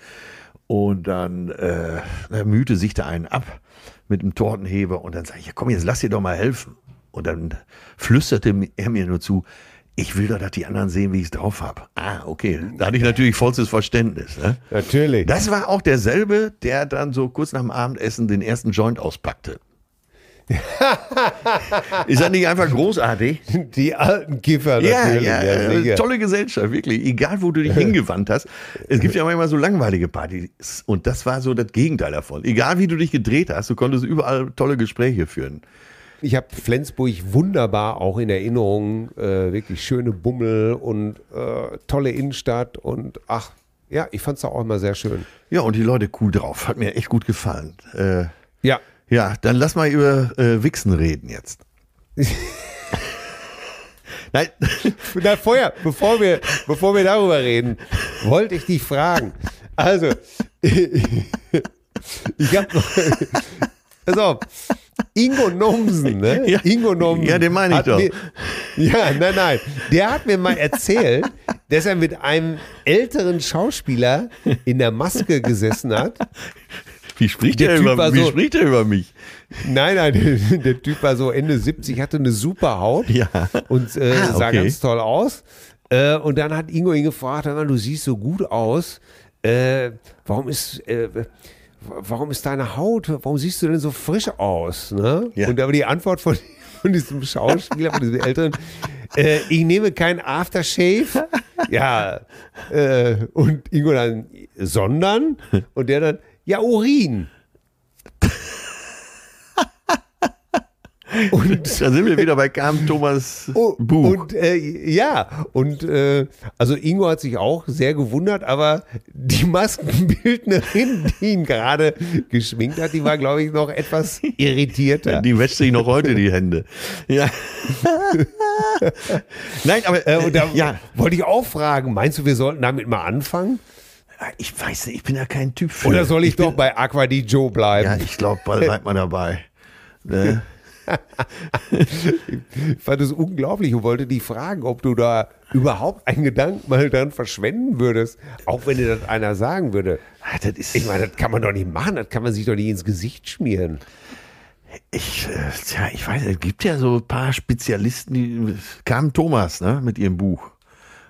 Und dann äh, er mühte sich da einen ab mit dem Tortenheber und dann sage ich, ja, komm, jetzt lass dir doch mal helfen. Und dann flüsterte er mir nur zu, ich will doch, dass die anderen sehen, wie ich es drauf habe. Ah, okay. Da hatte ich natürlich vollstes Verständnis. Ne? Natürlich. Das war auch derselbe, der dann so kurz nach dem Abendessen den ersten Joint auspackte. ist das nicht einfach großartig? Die alten Kiffer natürlich. Ja, ja, ja tolle Gesellschaft, wirklich. Egal, wo du dich hingewandt hast. Es gibt ja manchmal so langweilige Partys. Und das war so das Gegenteil davon. Egal, wie du dich gedreht hast, du konntest überall tolle Gespräche führen. Ich habe Flensburg wunderbar auch in Erinnerung. Äh, wirklich schöne Bummel und äh, tolle Innenstadt. Und ach, ja, ich fand es auch immer sehr schön. Ja, und die Leute cool drauf. Hat mir echt gut gefallen. Äh, ja. Ja, dann lass mal über äh, Wichsen reden jetzt. Nein. Na, vorher, bevor wir, bevor wir darüber reden, wollte ich dich fragen. Also, ich hab noch. also, Ingo Nomsen, ne? Ja, Ingo Nomsen. Ja, den meine ich doch. Mir, ja, nein, nein. Der hat mir mal erzählt, dass er mit einem älteren Schauspieler in der Maske gesessen hat wie spricht der, der typ über, wie spricht der über mich? Nein, nein, der Typ war so Ende 70, hatte eine super Haut ja. und äh, ah, okay. sah ganz toll aus. Äh, und dann hat Ingo ihn gefragt, du siehst so gut aus. Äh, warum ist äh, warum ist deine Haut, warum siehst du denn so frisch aus? Ne? Ja. Und da war die Antwort von, von diesem Schauspieler, von diesem Älteren, äh, ich nehme kein Aftershave. Ja. Äh, und Ingo dann, sondern, und der dann, ja, Urin. Und da sind wir wieder bei Karl Thomas oh, Buch. Und äh, ja, und äh, also Ingo hat sich auch sehr gewundert, aber die Maskenbildnerin, die ihn gerade geschminkt hat, die war, glaube ich, noch etwas irritierter. Die wäscht sich noch heute die Hände. Ja. Nein, aber äh, da ja. wollte ich auch fragen, meinst du, wir sollten damit mal anfangen? ich weiß nicht, ich bin ja kein Typ für. Oder soll ich, ich doch bin, bei Aqua di Joe bleiben? Ja, ich glaube, bald bleibt man dabei. Ne? ich fand es unglaublich und wollte dich fragen, ob du da überhaupt einen Gedanken mal dann verschwenden würdest, auch wenn dir das einer sagen würde. Ja, ah, das ich meine, das kann man doch nicht machen, das kann man sich doch nicht ins Gesicht schmieren. Ich, äh, tja, ich weiß, es gibt ja so ein paar Spezialisten, die kam Thomas, ne, mit ihrem Buch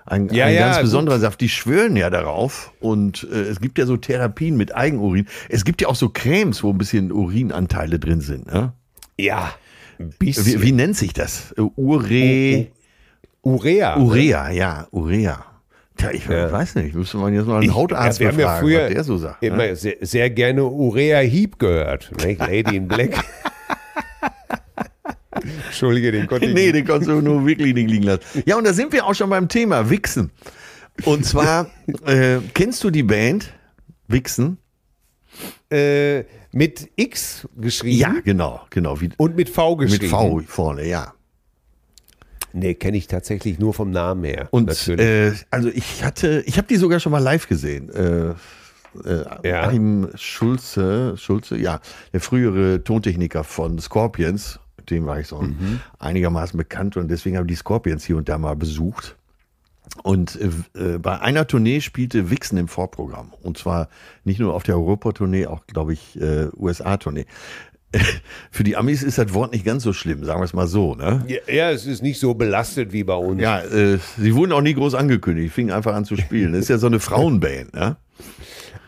ein, ja, ein ja, ganz besonderer gut. Saft. Die schwören ja darauf. Und äh, es gibt ja so Therapien mit Eigenurin. Es gibt ja auch so Cremes, wo ein bisschen Urinanteile drin sind. Ne? Ja. Wie, wie, nennt sich das? Äh, Ure. U oh, oh. Urea. Urea, ja, Urea. Tja, ich ja. weiß nicht, müsste man jetzt mal einen Hautarzt ich, ja, wir befragen, haben ja früher was der so sagt. Immer ne? sehr, sehr, gerne Urea Heap gehört, nicht? Ne? Lady in Black. Entschuldige, den konnte ich Nee, den konntest du nur wirklich nicht liegen lassen. Ja, und da sind wir auch schon beim Thema Wichsen. Und zwar, äh, kennst du die Band Wichsen? Äh, mit X geschrieben? Ja, genau, genau. Wie, und mit V geschrieben? Mit V vorne, ja. Nee, kenne ich tatsächlich nur vom Namen her. Und äh, also ich hatte, ich habe die sogar schon mal live gesehen. Äh, äh, ja. Achim Schulze, Schulze, ja, der frühere Tontechniker von Scorpions dem war ich so mhm. einigermaßen bekannt und deswegen habe ich die Scorpions hier und da mal besucht. Und äh, äh, bei einer Tournee spielte Wixen im Vorprogramm. Und zwar nicht nur auf der Europa-Tournee, auch, glaube ich, äh, USA-Tournee. Für die Amis ist das Wort nicht ganz so schlimm, sagen wir es mal so. Ne? Ja, ja, es ist nicht so belastet wie bei uns. Ja, äh, sie wurden auch nie groß angekündigt, fingen einfach an zu spielen. Das ist ja so eine Frauenband. Ne?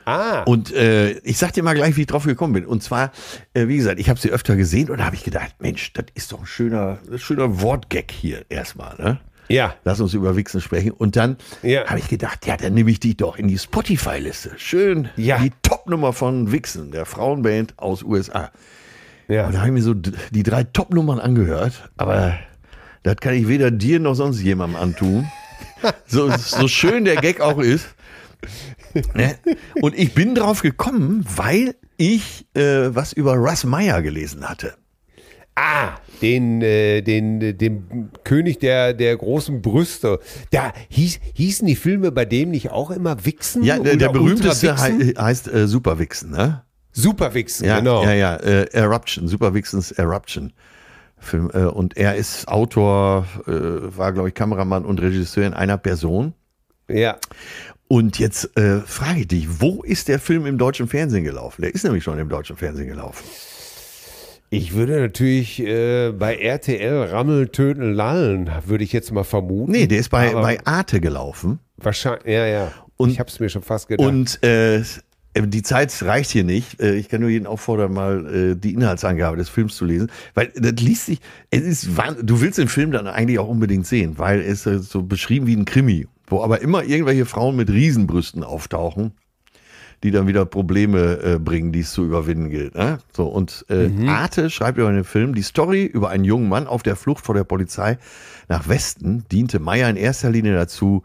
Ah. Und äh, ich sag dir mal gleich, wie ich drauf gekommen bin. Und zwar, äh, wie gesagt, ich habe sie öfter gesehen und da habe ich gedacht, Mensch, das ist doch ein schöner, schöner Wortgag hier erstmal, ne? Ja. Lass uns über Wichsen sprechen. Und dann ja. habe ich gedacht, ja, dann nehme ich dich doch in die Spotify-Liste. Schön. Ja. Die Top-Nummer von Wichsen, der Frauenband aus USA. Ja. Und da habe ich mir so die drei Top-Nummern angehört, aber das kann ich weder dir noch sonst jemandem antun. so, so schön der Gag auch ist ne? Und ich bin drauf gekommen, weil ich äh, was über Russ Meyer gelesen hatte. Ah, den, äh, den, den König der, der großen Brüste. Da hieß, hießen die Filme bei dem nicht auch immer Wichsen? Ja, der, der berühmteste he äh, heißt äh, Wichsen, ne? Superwichsen, ja, genau. Ja, ja, äh, Eruption, Wichsens Eruption. Film, äh, und er ist Autor, äh, war, glaube ich, Kameramann und Regisseur in einer Person. Ja. Und jetzt äh, frage ich dich, wo ist der Film im deutschen Fernsehen gelaufen? Der ist nämlich schon im deutschen Fernsehen gelaufen. Ich würde natürlich äh, bei RTL Rammel, Töten, Lallen, würde ich jetzt mal vermuten. Nee, der ist bei, bei Arte gelaufen. Wahrscheinlich, ja, ja. Und, ich habe es mir schon fast gedacht. Und äh, äh die Zeit reicht hier nicht. Äh, ich kann nur jeden auffordern, mal äh, die Inhaltsangabe des Films zu lesen, weil das liest sich. Es ist, du willst den Film dann eigentlich auch unbedingt sehen, weil er ist so beschrieben wie ein Krimi wo aber immer irgendwelche Frauen mit Riesenbrüsten auftauchen, die dann wieder Probleme äh, bringen, die es zu überwinden gilt. Ne? So, und äh, mhm. Arte schreibt über den Film, die Story über einen jungen Mann auf der Flucht vor der Polizei nach Westen diente Meyer in erster Linie dazu,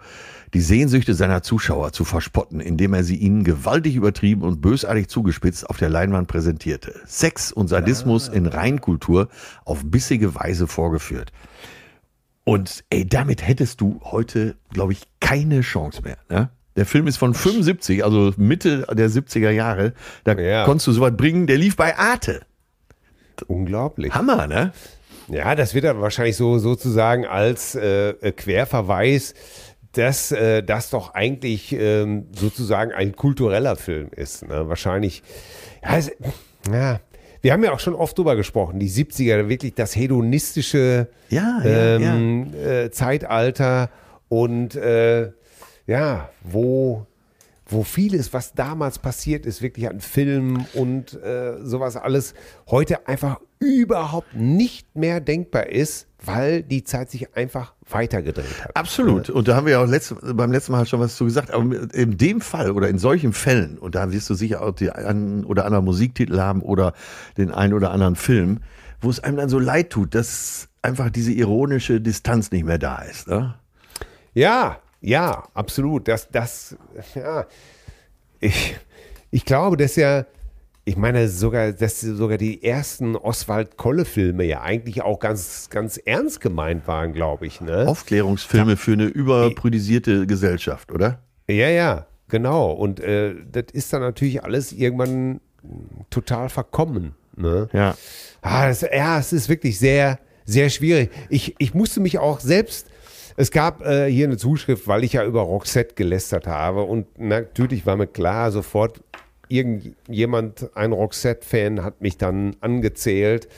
die Sehnsüchte seiner Zuschauer zu verspotten, indem er sie ihnen gewaltig übertrieben und bösartig zugespitzt auf der Leinwand präsentierte. Sex und Sadismus ja. Ah. in Reinkultur auf bissige Weise vorgeführt. Und ey, damit hättest du heute, glaube ich, keine Chance mehr. Ne? Der Film ist von 75, also Mitte der 70er Jahre. Da ja. konntest du sowas bringen. Der lief bei Arte. Unglaublich. Hammer, ne? Ja, das wird dann wahrscheinlich so sozusagen als äh, Querverweis, dass äh, das doch eigentlich ähm, sozusagen ein kultureller Film ist. Ne? Wahrscheinlich. Ja, es, ja, wir haben ja auch schon oft drüber gesprochen, die 70er, wirklich das hedonistische ja, ja, ähm, ja. Äh, Zeitalter und äh, ja, wo, wo vieles, was damals passiert ist, wirklich an Filmen und äh, sowas alles, heute einfach überhaupt nicht mehr denkbar ist weil die Zeit sich einfach weitergedreht hat. Absolut. Und da haben wir ja auch letzte, beim letzten Mal halt schon was zu gesagt. Aber in dem Fall oder in solchen Fällen, und da wirst du sicher auch die einen oder anderen Musiktitel haben oder den einen oder anderen Film, wo es einem dann so leid tut, dass einfach diese ironische Distanz nicht mehr da ist. Ne? Ja, ja, absolut. Das, das, ja. Ich, ich glaube, dass ja ich meine sogar, dass sogar die ersten Oswald Kolle-Filme ja eigentlich auch ganz, ganz ernst gemeint waren, glaube ich. Ne? Aufklärungsfilme ja. für eine überprüdisierte Gesellschaft, oder? Ja, ja, genau. Und äh, das ist dann natürlich alles irgendwann total verkommen. Ne? Ja. Ah, das, ja, es ist wirklich sehr, sehr schwierig. Ich, ich musste mich auch selbst es gab äh, hier eine Zuschrift, weil ich ja über Roxette gelästert habe und natürlich war mir klar sofort, irgendjemand, ein Roxette-Fan, hat mich dann angezählt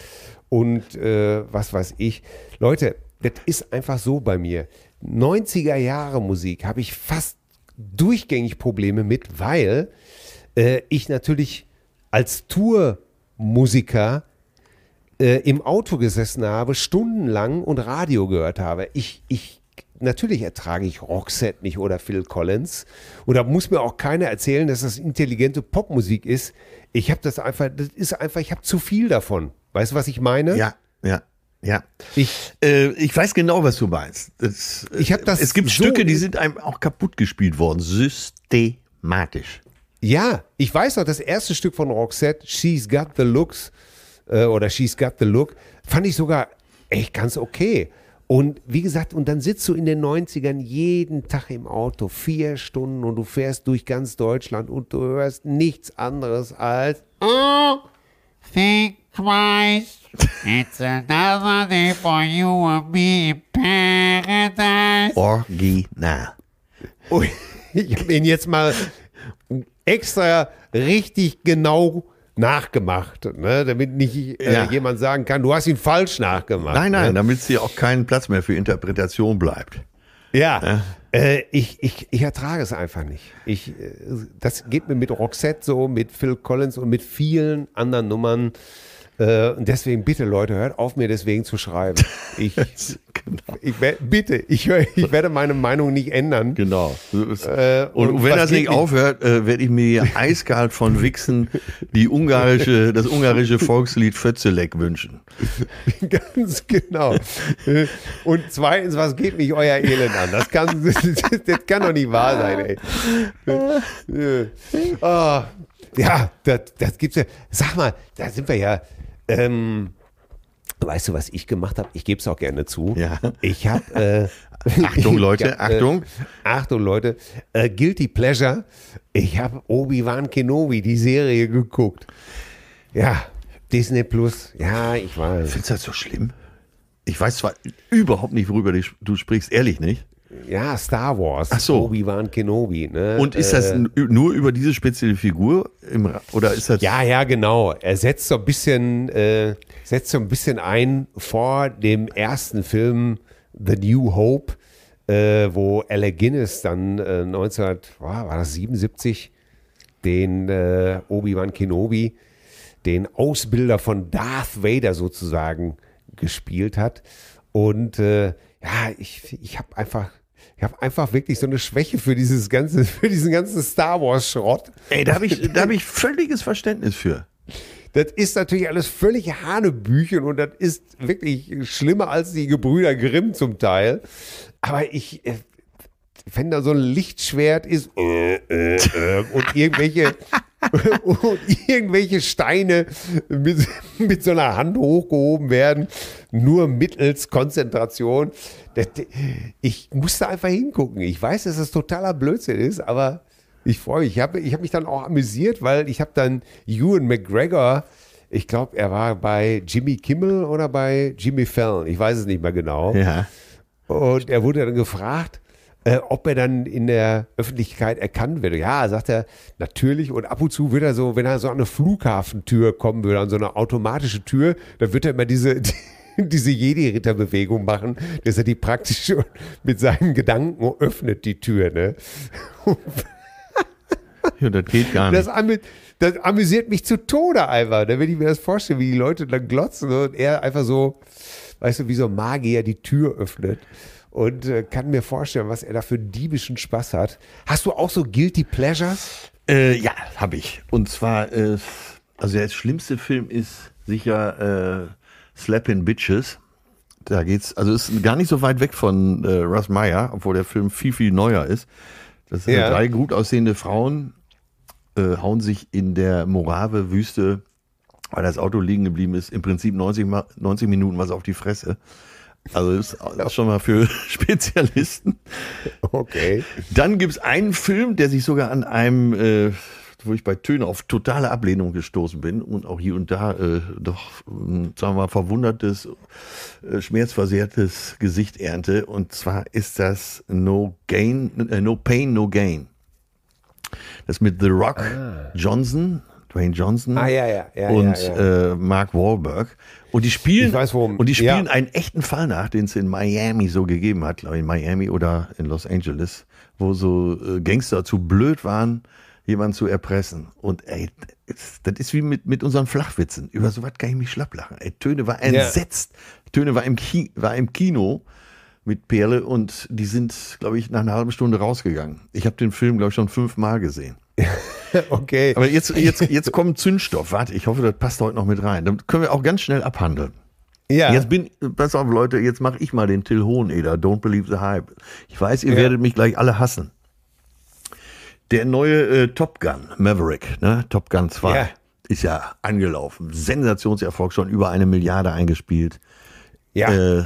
und äh, was weiß ich. Leute, das ist einfach so bei mir. 90er Jahre Musik habe ich fast durchgängig Probleme mit, weil äh, ich natürlich als Tourmusiker äh, im Auto gesessen habe, stundenlang und Radio gehört habe. Ich, ich Natürlich ertrage ich Roxette nicht oder Phil Collins. Und da muss mir auch keiner erzählen, dass das intelligente Popmusik ist. Ich habe das einfach, das ist einfach, ich habe zu viel davon. Weißt du, was ich meine? Ja, ja. Ja, ich, äh, ich weiß genau, was du meinst. Das, äh, ich hab das es gibt so Stücke, die sind einem auch kaputt gespielt worden, systematisch. Ja, ich weiß noch, das erste Stück von Roxette, She's Got the Looks äh, oder She's Got the Look, fand ich sogar echt ganz okay. Und wie gesagt, und dann sitzt du in den 90ern jeden Tag im Auto, vier Stunden, und du fährst durch ganz Deutschland und du hörst nichts anderes als Oh, think twice. it's another day for you and me in paradise. Original. ich habe ihn jetzt mal extra richtig genau nachgemacht, ne? damit nicht äh, ja. jemand sagen kann, du hast ihn falsch nachgemacht. Nein, nein, ne? damit es hier auch keinen Platz mehr für Interpretation bleibt. Ja, ja. Äh, ich, ich, ich ertrage es einfach nicht. Ich, äh, das geht mir mit Roxette so, mit Phil Collins und mit vielen anderen Nummern. Äh, und deswegen bitte, Leute, hört auf, mir deswegen zu schreiben. Ich, genau. ich bitte, ich, ich, werde meine Meinung nicht ändern. Genau. Äh, und, und, wenn das nicht aufhört, äh, werde ich mir eiskalt von Wichsen die ungarische, das ungarische Volkslied Fötzelek wünschen. Ganz genau. Und zweitens, was geht mich euer Elend an? Das kann, das, das kann doch nicht wahr sein, ey. Oh, ja, das, das gibt's ja. Sag mal, da sind wir ja, ähm, weißt du, was ich gemacht habe? Ich gebe es auch gerne zu. Ja. Ich habe. Äh, Achtung, Leute, hab, äh, Achtung. Achtung, Leute. Äh, Guilty Pleasure. Ich habe Obi-Wan Kenobi, die Serie, geguckt. Ja, Disney Plus. Ja, ich weiß. Findest du das so schlimm? Ich weiß zwar überhaupt nicht, worüber du sprichst, ehrlich nicht. Ja, Star Wars. Ach so. Obi-Wan Kenobi. Ne? Und ist das äh, nur über diese spezielle Figur? Im, oder ist das. Ja, ja, genau. Er setzt so ein bisschen, äh, setzt so ein bisschen ein vor dem ersten Film The New Hope, äh, wo Alec Guinness dann 1977 äh, den äh, Obi-Wan Kenobi, den Ausbilder von Darth Vader sozusagen, gespielt hat. Und äh, ja, ich, ich habe einfach ich habe einfach wirklich so eine Schwäche für dieses ganze, für diesen ganzen Star Wars Schrott. Ey, da habe ich, da habe ich völliges Verständnis für. Das ist natürlich alles völlig Hanebüchen und das ist wirklich schlimmer als die Gebrüder Grimm zum Teil. Aber ich, äh, wenn da so ein Lichtschwert ist äh, äh, äh, und irgendwelche und irgendwelche Steine mit, mit so einer Hand hochgehoben werden, nur mittels Konzentration. Ich musste einfach hingucken. Ich weiß, dass das totaler Blödsinn ist, aber ich freue mich. Ich habe ich hab mich dann auch amüsiert, weil ich habe dann Ewan McGregor, ich glaube, er war bei Jimmy Kimmel oder bei Jimmy Fallon, ich weiß es nicht mehr genau. Ja. Und er wurde dann gefragt, äh, ob er dann in der Öffentlichkeit erkannt wird. Ja, sagt er, natürlich. Und ab und zu wird er so, wenn er so an eine Flughafentür kommen würde, an so eine automatische Tür, dann wird er immer diese. Die, diese Jedi-Ritter-Bewegung machen, dass er die praktisch mit seinen Gedanken öffnet, die Tür. Ne? ja, das geht gar nicht. Das, amü das, amüsiert mich zu Tode einfach. Da ne? will ich mir das vorstellen, wie die Leute dann glotzen und er einfach so, weißt du, wie so ein Magier die Tür öffnet und äh, kann mir vorstellen, was er da für diebischen Spaß hat. Hast du auch so Guilty Pleasures? Äh, ja, habe ich. Und zwar, äh, also der schlimmste Film ist sicher äh, Slapping Bitches. Da geht's, also ist gar nicht so weit weg von äh, Russ Meyer, obwohl der Film viel, viel neuer ist. Das sind ja. drei gut aussehende Frauen, äh, hauen sich in der Morave-Wüste, weil das Auto liegen geblieben ist, im Prinzip 90, 90 Minuten was auf die Fresse. Also ist ja. schon mal für Spezialisten. Okay. Dann gibt es einen Film, der sich sogar an einem, äh, wo ich bei Töne auf totale Ablehnung gestoßen bin und auch hier und da äh, doch, hm, sagen wir mal, verwundertes, äh, schmerzversehrtes Gesicht ernte. Und zwar ist das No Gain, äh, No Pain, No Gain. Das mit The Rock ah. Johnson Dwayne Johnson ah, ja, ja, ja, und Äh, Mark Wahlberg. Und die spielen, ich weiß, und die spielen einen echten Fall nach, den es in Miami so gegeben hat, glaube ich, in Miami oder in Los Angeles, wo so äh, Gangster zu blöd waren, jemanden zu erpressen. Und ey, das, das ist wie mit, mit unseren Flachwitzen. Über sowas kann ich mich schlapp lachen. Ey, Töne war entsetzt. Töne war im, Ki war im Kino mit Perle und die sind, glaube ich, nach einer halben Stunde rausgegangen. Ich habe den Film, glaube ich, schon fünfmal gesehen. okay. Aber jetzt, jetzt, jetzt kommt Zündstoff. Warte, ich hoffe, das passt heute noch mit rein. Dann können wir auch ganz schnell abhandeln. Ja. Jetzt bin, pass auf, Leute, jetzt mache ich mal den Till Hoheneder. Don't believe the hype. Ich weiß, ihr ja. werdet mich gleich alle hassen. Der neue äh, Top Gun, Maverick, ne? Top Gun 2, ja. ist ja angelaufen. Sensationserfolg, schon über eine Milliarde eingespielt. Ja. Äh,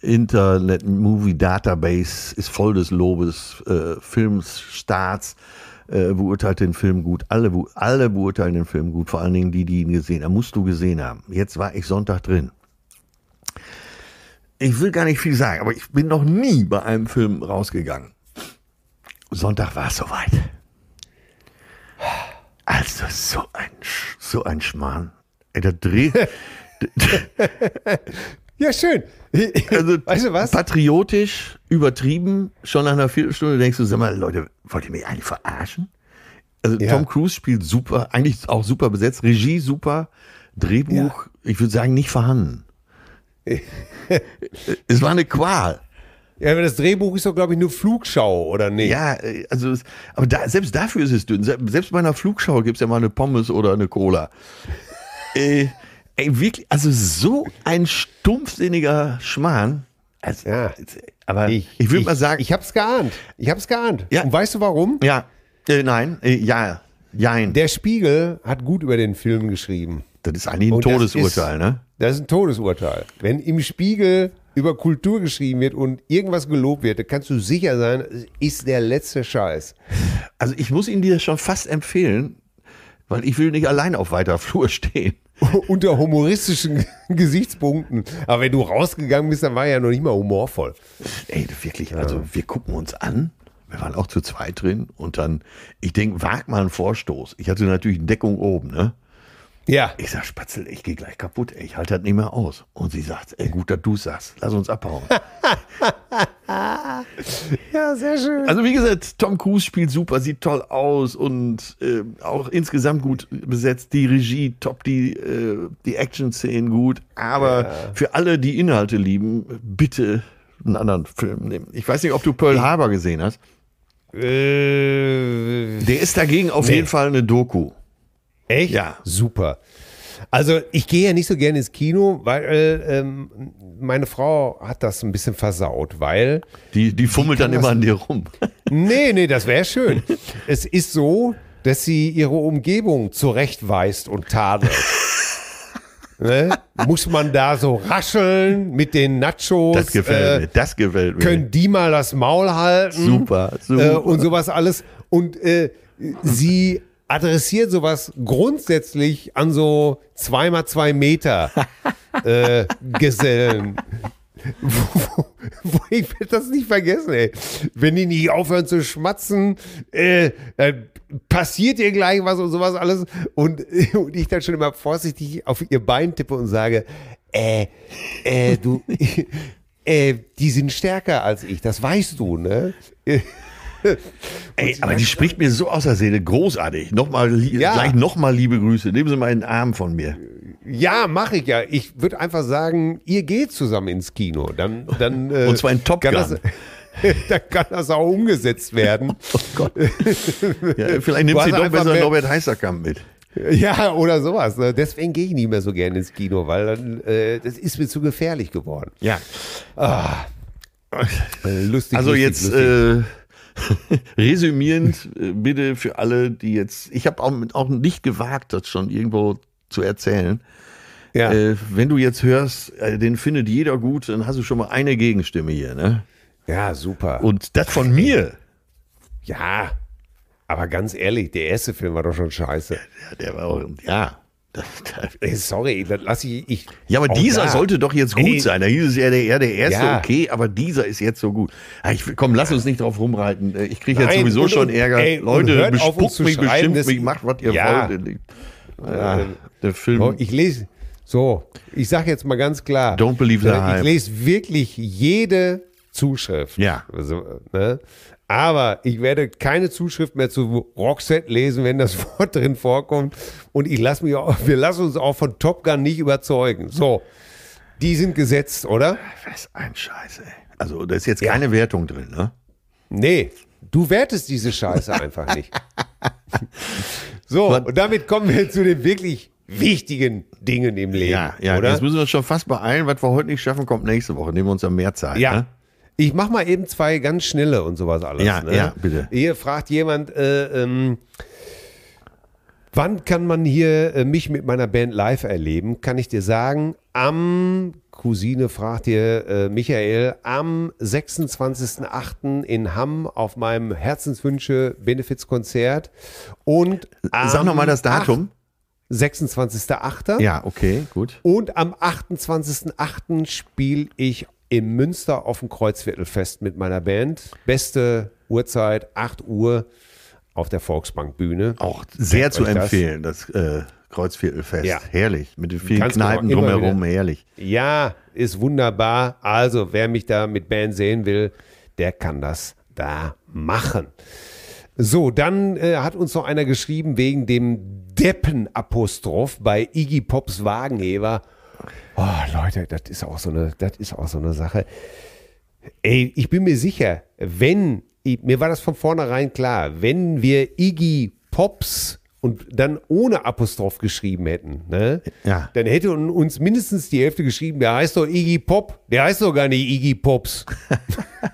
Internet Movie Database ist voll des Lobes, äh, Filmstarts äh, beurteilt den Film gut. Alle, alle beurteilen den Film gut, vor allen Dingen die, die ihn gesehen haben. Musst du gesehen haben. Jetzt war ich Sonntag drin. Ich will gar nicht viel sagen, aber ich bin noch nie bei einem Film rausgegangen. Sonntag war es soweit. Also so ein, so ein Schmarrn. Ey, da dreht. Ja, schön. Also, weißt du was? Patriotisch, übertrieben, schon nach einer Viertelstunde denkst du, sag mal, Leute, wollt ihr mich eigentlich verarschen? Also ja. Tom Cruise spielt super, eigentlich auch super besetzt, Regie super, Drehbuch, ja. ich würde sagen, nicht vorhanden. es war eine Qual. Ja, das Drehbuch ist doch, glaube ich, nur Flugschau, oder nicht? Ja, also, aber da, selbst dafür ist es dünn. Selbst bei einer Flugschau gibt es ja mal eine Pommes oder eine Cola. äh, Ey, wirklich, also so ein stumpfsinniger Schmarrn. Also, ja. Aber ich, ich würde mal sagen. Ich habe es geahnt. Ich habe es geahnt. Ja. Und weißt du warum? Ja. Äh, nein. Äh, ja. Jein. Der Spiegel hat gut über den Film geschrieben. Das ist eigentlich ein und Todesurteil, das ist, ne? Das ist ein Todesurteil. Wenn im Spiegel über Kultur geschrieben wird und irgendwas gelobt wird, dann kannst du sicher sein, ist der letzte Scheiß. Also ich muss ihn dir schon fast empfehlen, weil ich will nicht allein auf weiter Flur stehen. unter humoristischen Gesichtspunkten. Aber wenn du rausgegangen bist, dann war ja noch nicht mal humorvoll. Ey, wirklich, also wir gucken uns an. Wir waren auch zu zweit drin und dann, ich denke, wag mal einen Vorstoß. Ich hatte natürlich eine Deckung oben, ne? Ja. Ich sag, Spatzel, ich gehe gleich kaputt, ey, ich halte das nicht mehr aus. Und sie sagt, ey, gut, dass du sagst, lass uns abhauen. ja, sehr schön. Also wie gesagt, Tom Cruise spielt super, sieht toll aus und äh, auch insgesamt gut besetzt, die Regie top, die, äh, die Action-Szenen gut. Aber ja. für alle, die Inhalte lieben, bitte einen anderen Film nehmen. Ich weiß nicht, ob du Pearl Harbor gesehen hast. Äh, Der ist dagegen auf nee. jeden Fall eine Doku. Echt? Ja. Super. Also ich gehe ja nicht so gerne ins Kino, weil ähm, meine Frau hat das ein bisschen versaut, weil... Die, die fummelt dann immer an dir rum. Nee, nee, das wäre schön. es ist so, dass sie ihre Umgebung zurechtweist und tadelt. ne? Muss man da so rascheln mit den Nachos? Das gefällt äh, mir, das gefällt mir. Können die mal das Maul halten? Super, super. Äh, und sowas alles. Und äh, sie adressiert sowas grundsätzlich an so zweimal zwei Meter äh, Gesellen. wo, wo, wo, ich werde das nicht vergessen, ey. Wenn die nicht aufhören zu schmatzen, äh, dann passiert ihr gleich was und sowas alles. Und, und ich dann schon immer vorsichtig auf ihr Bein tippe und sage, äh, äh, du, äh, die sind stärker als ich, das weißt du, ne? Ey, aber die spricht mir so aus der Seele. Großartig. Nochmal, ja. gleich nochmal liebe Grüße. Nehmen Sie mal einen Arm von mir. Ja, mache ich ja. Ich würde einfach sagen, ihr geht zusammen ins Kino. Dann, dann, äh, Und zwar in Top Gun. Das, dann kann das auch umgesetzt werden. oh Gott. Ja, vielleicht nimmt sie doch besser Norbert Heißerkamp mit. Ja, oder sowas. Ne? Deswegen gehe ich nicht mehr so gerne ins Kino, weil dann, äh, das ist mir zu gefährlich geworden. Ja. Ah. Lustig. Also lustig, jetzt. Lustig. Äh, resümierend, äh, bitte für alle, die jetzt, ich habe auch, auch nicht gewagt, das schon irgendwo zu erzählen. Ja. Äh, wenn du jetzt hörst, äh, den findet jeder gut, dann hast du schon mal eine Gegenstimme hier, ne? Ja, super. Und das von mir. Ja, aber ganz ehrlich, der erste Film war doch schon scheiße. Ja, der war auch, ja. Äh, sorry, das lasse ich, ich. Ja, aber oh, dieser da. sollte doch jetzt gut Ey. sein. Da hieß es ja, der, der erste, ja. okay, aber dieser ist jetzt so gut. Ah, ich, komm, lass uns nicht drauf rumreiten. Äh, ich kriege jetzt sowieso und, schon Ärger. Ey, Leute, bespuckt mich, beschimpft mich, macht, was ihr ja. wollt. Ja, äh, der Film. Ich lese, so, ich sage jetzt mal ganz klar. Don't believe the ne, Ich lese wirklich jede Zuschrift. Ja. Also, ne? Aber ich werde keine Zuschrift mehr zu Roxette lesen, wenn das Wort drin vorkommt. Und ich lasse mich auch, wir lassen uns auch von Top Gun nicht überzeugen. So, die sind gesetzt, oder? Was ein Scheiß, ey. Also da ist jetzt ja. keine Wertung drin, ne? Nee, du wertest diese Scheiße einfach nicht. so, Was? und damit kommen wir zu den wirklich wichtigen Dingen im Leben. Ja, ja, oder? jetzt müssen wir uns schon fast beeilen. Was wir heute nicht schaffen, kommt nächste Woche. Nehmen wir uns ja mehr Zeit. Ja. Ne? Ich mach mal eben zwei ganz schnelle und sowas alles. Ja, ne? ja, bitte. Hier fragt jemand, äh, ähm, wann kann man hier äh, mich mit meiner Band live erleben? Kann ich dir sagen, am, Cousine fragt dir, äh, Michael, am 26.08. in Hamm auf meinem Herzenswünsche-Benefizkonzert und Sag nochmal das Datum. 26.08. Ja, okay, gut. Und am 28.08. spiele ich in Münster auf dem Kreuzviertelfest mit meiner Band. Beste Uhrzeit, 8 Uhr auf der Volksbankbühne. Auch sehr Denkt zu empfehlen, das, das äh, Kreuzviertelfest. Ja. Herrlich. Mit den vielen Ganz Kneipen genau, drumherum, herrlich. Ja, ist wunderbar. Also, wer mich da mit Band sehen will, der kann das da machen. So, dann äh, hat uns noch einer geschrieben wegen dem Deppen-Apostroph bei Iggy Pops Wagenheber. Oh, Leute, das ist auch so eine, das ist auch so eine Sache. Ey, ich bin mir sicher, wenn, ich, mir war das von vornherein klar, wenn wir Iggy Pops und dann ohne Apostroph geschrieben hätten, ne? ja. dann hätte uns mindestens die Hälfte geschrieben, der heißt doch Iggy Pop, der heißt doch gar nicht Iggy Pops.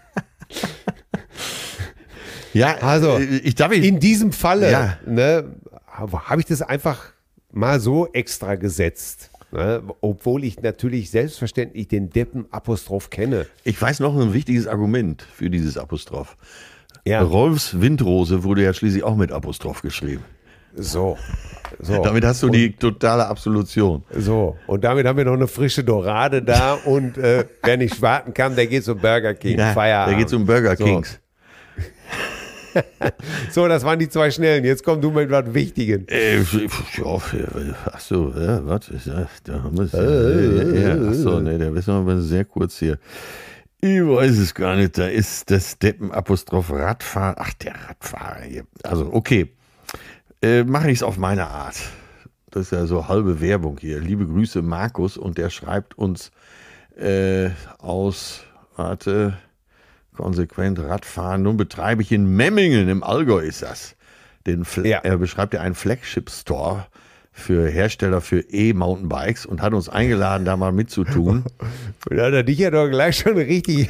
ja, also äh, ich darf ich, in diesem Falle ja. ne, habe ich das einfach mal so extra gesetzt. Ne? Obwohl ich natürlich selbstverständlich den Deppen-Apostroph kenne. Ich weiß noch ein wichtiges Argument für dieses Apostroph. Ja. Rolfs Windrose wurde ja schließlich auch mit Apostroph geschrieben. So. so. Damit hast du und, die totale Absolution. So, und damit haben wir noch eine frische Dorade da und äh, wer nicht warten kann, der geht zum Burger King. Ja, Feierabend. Der geht zum Burger Kings. So. so, das waren die zwei Schnellen. Jetzt komm du mit was Wichtigen. Äh, ach so, ja, was? Da haben wir äh, äh, äh, ja, äh, ach so, nee, da wissen wir aber sehr kurz hier. Ich weiß es gar nicht. Da ist das Deppen-Apostroph Radfahrer. Ach, der Radfahrer hier. Also, okay. Äh, Mache ich es auf meine Art. Das ist ja so halbe Werbung hier. Liebe Grüße, Markus. Und der schreibt uns äh, aus, warte, konsequent Radfahren. Nun betreibe ich in Memmingen, im Allgäu ist das. Den ja. Er beschreibt ja einen Flagship-Store für Hersteller für E-Mountainbikes und hat uns eingeladen, da mal mitzutun. da hat er dich ja doch gleich schon richtig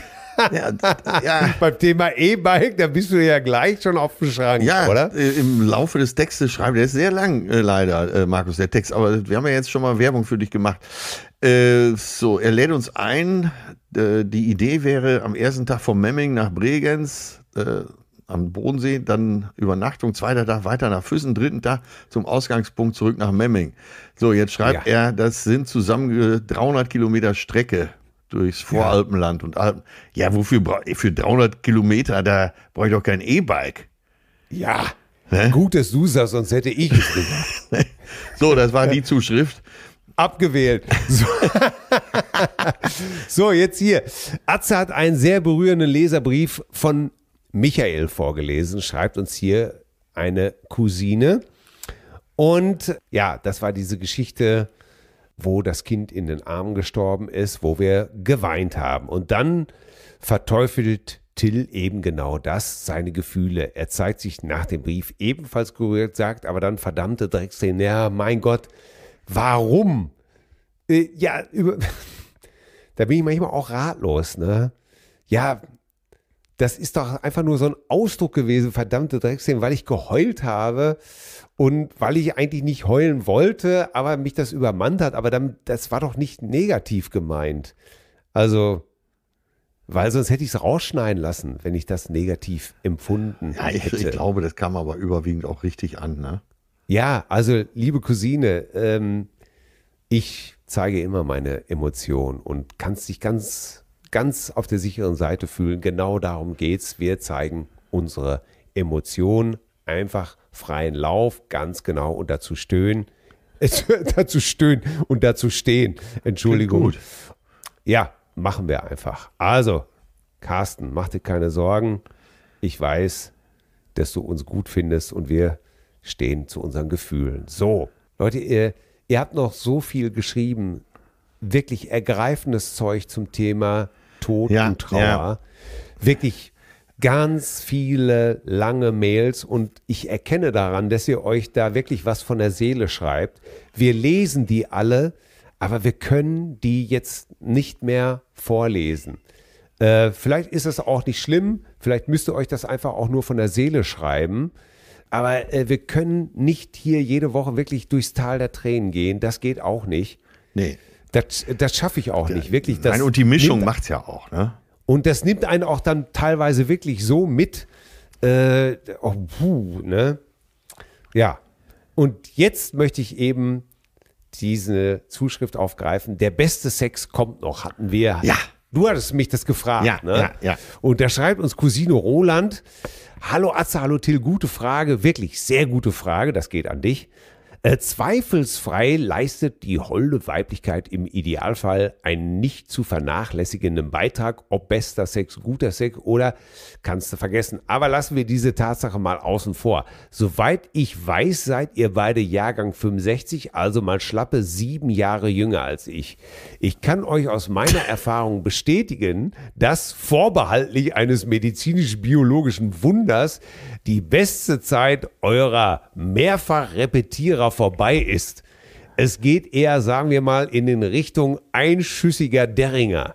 ja, ja. Beim Thema E-Bike, da bist du ja gleich schon auf dem Schrank, ja, oder? Äh, Im Laufe des Textes schreiben, der ist sehr lang, äh, leider, äh, Markus, der Text, aber wir haben ja jetzt schon mal Werbung für dich gemacht. Äh, so, er lädt uns ein. Äh, die Idee wäre, am ersten Tag von Memming nach Bregenz äh, am Bodensee, dann Übernachtung, zweiter Tag weiter nach Füssen, dritten Tag zum Ausgangspunkt zurück nach Memming. So, jetzt schreibt ja. er, das sind zusammen 300 Kilometer Strecke durchs Voralpenland ja. und Alpen. Ja, wofür brauche ich für 300 Kilometer, da brauche ich doch kein E-Bike. Ja, ne? gut, dass du sagst, sonst hätte ich es gemacht. so, das war die Zuschrift. Abgewählt. So. so, jetzt hier. Atze hat einen sehr berührenden Leserbrief von Michael vorgelesen, schreibt uns hier eine Cousine. Und ja, das war diese Geschichte wo das Kind in den Armen gestorben ist, wo wir geweint haben. Und dann verteufelt Till eben genau das, seine Gefühle. Er zeigt sich nach dem Brief ebenfalls gerührt, sagt aber dann verdammte Drecksszene, ja, mein Gott, warum? Äh, ja, über, da bin ich manchmal auch ratlos, ne? Ja, das ist doch einfach nur so ein Ausdruck gewesen, verdammte Drecksszene, weil ich geheult habe und weil ich eigentlich nicht heulen wollte, aber mich das übermannt hat, aber dann, das war doch nicht negativ gemeint. Also, weil sonst hätte ich es rausschneiden lassen, wenn ich das negativ empfunden ja, ich, hätte. Ich glaube, das kam aber überwiegend auch richtig an, ne? Ja, also liebe Cousine, ähm, ich zeige immer meine Emotionen und kannst dich ganz, ganz auf der sicheren Seite fühlen. Genau darum geht's. Wir zeigen unsere Emotionen einfach freien Lauf, ganz genau und dazu stöhnen. dazu stöhnen und dazu stehen. Entschuldigung. gut. Ja, machen wir einfach. Also, Carsten, mach dir keine Sorgen. Ich weiß, dass du uns gut findest und wir stehen zu unseren Gefühlen. So, Leute, ihr, ihr habt noch so viel geschrieben. Wirklich ergreifendes Zeug zum Thema Tod ja, und Trauer. Ja. Wirklich ganz viele lange Mails und ich erkenne daran, dass ihr euch da wirklich was von der Seele schreibt. Wir lesen die alle, aber wir können die jetzt nicht mehr vorlesen. Äh, vielleicht ist das auch nicht schlimm, vielleicht müsst ihr euch das einfach auch nur von der Seele schreiben. Aber äh, wir können nicht hier jede Woche wirklich durchs Tal der Tränen gehen. Das geht auch nicht. Nee. Das, das schaffe ich auch nicht, wirklich. Das Nein, und die Mischung macht es ja auch, ne? Und das nimmt einen auch dann teilweise wirklich so mit. Äh, oh, puh, ne? Ja. Und jetzt möchte ich eben diese Zuschrift aufgreifen. Der beste Sex kommt noch, hatten wir. Ja. Du hattest mich das gefragt. Ja, ne? ja, ja. Und da schreibt uns Cousino Roland. Hallo Atze, hallo Till, gute Frage, wirklich sehr gute Frage, das geht an dich. Äh, zweifelsfrei leistet die holde Weiblichkeit im Idealfall einen nicht zu vernachlässigenden Beitrag, ob bester Sex, guter Sex oder kannst du vergessen. Aber lassen wir diese Tatsache mal außen vor. Soweit ich weiß, seid ihr beide Jahrgang 65, also mal schlappe sieben Jahre jünger als ich. Ich kann euch aus meiner Erfahrung bestätigen, dass vorbehaltlich eines medizinisch-biologischen Wunders die beste Zeit eurer Mehrfachrepetierer vorbei ist. Es geht eher, sagen wir mal, in den Richtung einschüssiger Derringer.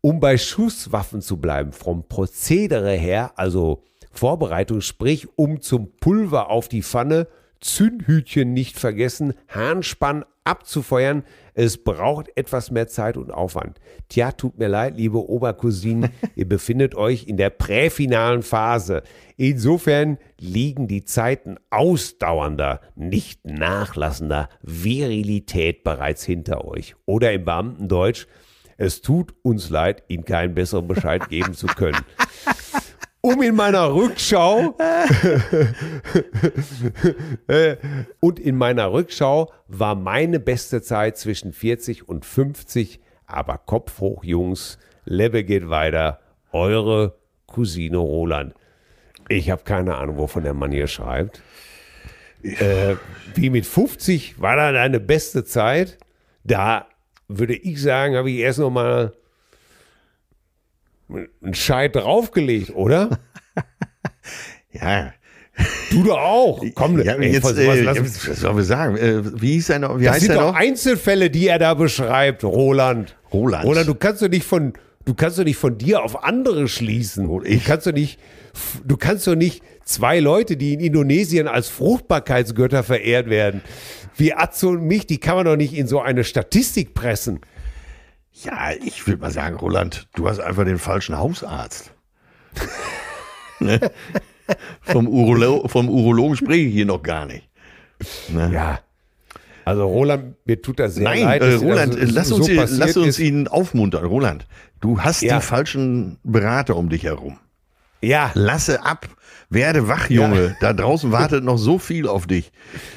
Um bei Schusswaffen zu bleiben, vom Prozedere her, also Vorbereitung, sprich um zum Pulver auf die Pfanne, Zündhütchen nicht vergessen, Harnspann abzufeuern, es braucht etwas mehr Zeit und Aufwand. Tja, tut mir leid, liebe Obercousinen, ihr befindet euch in der präfinalen Phase. Insofern liegen die Zeiten ausdauernder, nicht nachlassender Virilität bereits hinter euch. Oder im Beamtendeutsch, es tut uns leid, Ihnen keinen besseren Bescheid geben zu können. um in meiner Rückschau äh, und in meiner Rückschau war meine beste Zeit zwischen 40 und 50, aber Kopf hoch, Jungs, Level geht weiter, eure Cousine Roland. Ich habe keine Ahnung, wovon der Mann hier schreibt. Äh, wie mit 50 war da deine beste Zeit? Da würde ich sagen, habe ich erst noch mal einen Scheit draufgelegt, oder? ja. Du doch auch. Komm, ja, ey, jetzt, was, äh, was sollen wir sagen? Äh, wie hieß er noch? Wie das heißt sind doch Einzelfälle, die er da beschreibt, Roland. Roland. Roland, du kannst doch nicht von, du kannst doch nicht von dir auf andere schließen. Ich du kannst doch nicht, du kannst doch nicht zwei Leute, die in Indonesien als Fruchtbarkeitsgötter verehrt werden, wie Atze und mich, die kann man doch nicht in so eine Statistik pressen. Ja, ich würde mal sagen, Roland, du hast einfach den falschen Hausarzt. ne? vom, Urolo vom Urologen spreche ich hier noch gar nicht. Ne? Ja. Also Roland, mir tut das sehr Nein, leid. Nein, äh, Roland, das, lass, uns, so lass uns ihn aufmuntern. Roland, du hast ja. die falschen Berater um dich herum. Ja. Lasse ab, werde wach, Junge. Ja. Da draußen wartet noch so viel auf dich.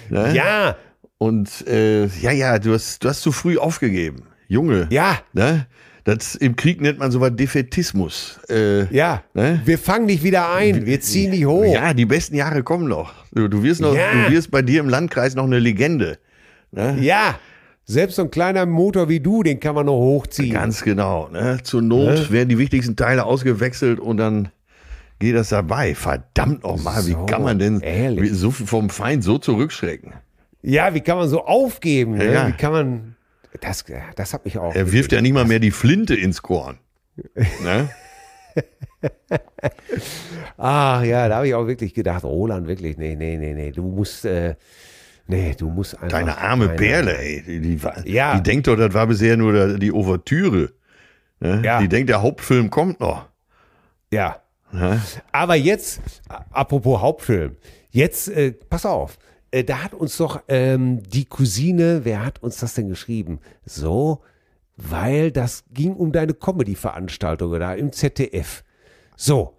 Ne? Ja. Und äh, ja, ja, du hast, du hast zu früh aufgegeben. Junge. Ja. Ne? Das, Im Krieg nennt man sowas Defetismus. Äh, ja. Ne? Wir fangen dich wieder ein, wir ziehen dich hoch. Ja, die besten Jahre kommen noch. Du, du wirst noch, ja. du wirst bei dir im Landkreis noch eine Legende. Ne? Ja. Selbst so ein kleiner Motor wie du, den kann man noch hochziehen. Ganz genau. Ne? Zur Not ja. Ne? werden die wichtigsten Teile ausgewechselt und dann geht das dabei. Verdammt nochmal, so, wie kann man denn ehrlich? so vom Feind so zurückschrecken? Ja, wie kann man so aufgeben? Ne? Ja. Ne? Wie kann man das, äh, das hat mich auch. Er wirft ja nicht mal mehr die Flinte ins Korn. Ne? Ach ja, da habe ich auch wirklich gedacht, Roland, wirklich, nee, nee, nee, nee, du musst, äh, nee, du musst einfach. Deine arme keine, Perle, ey, die, die, war, ja. die denkt doch, das war bisher nur die Ouvertüre. Ne? Ja. Die denkt, der Hauptfilm kommt noch. Ja. Ne? Aber jetzt, apropos Hauptfilm, jetzt, äh, pass auf, äh, da hat uns doch ähm, die Cousine, wer hat uns das denn geschrieben? So, weil das ging um deine Comedy-Veranstaltung da im ZDF. So,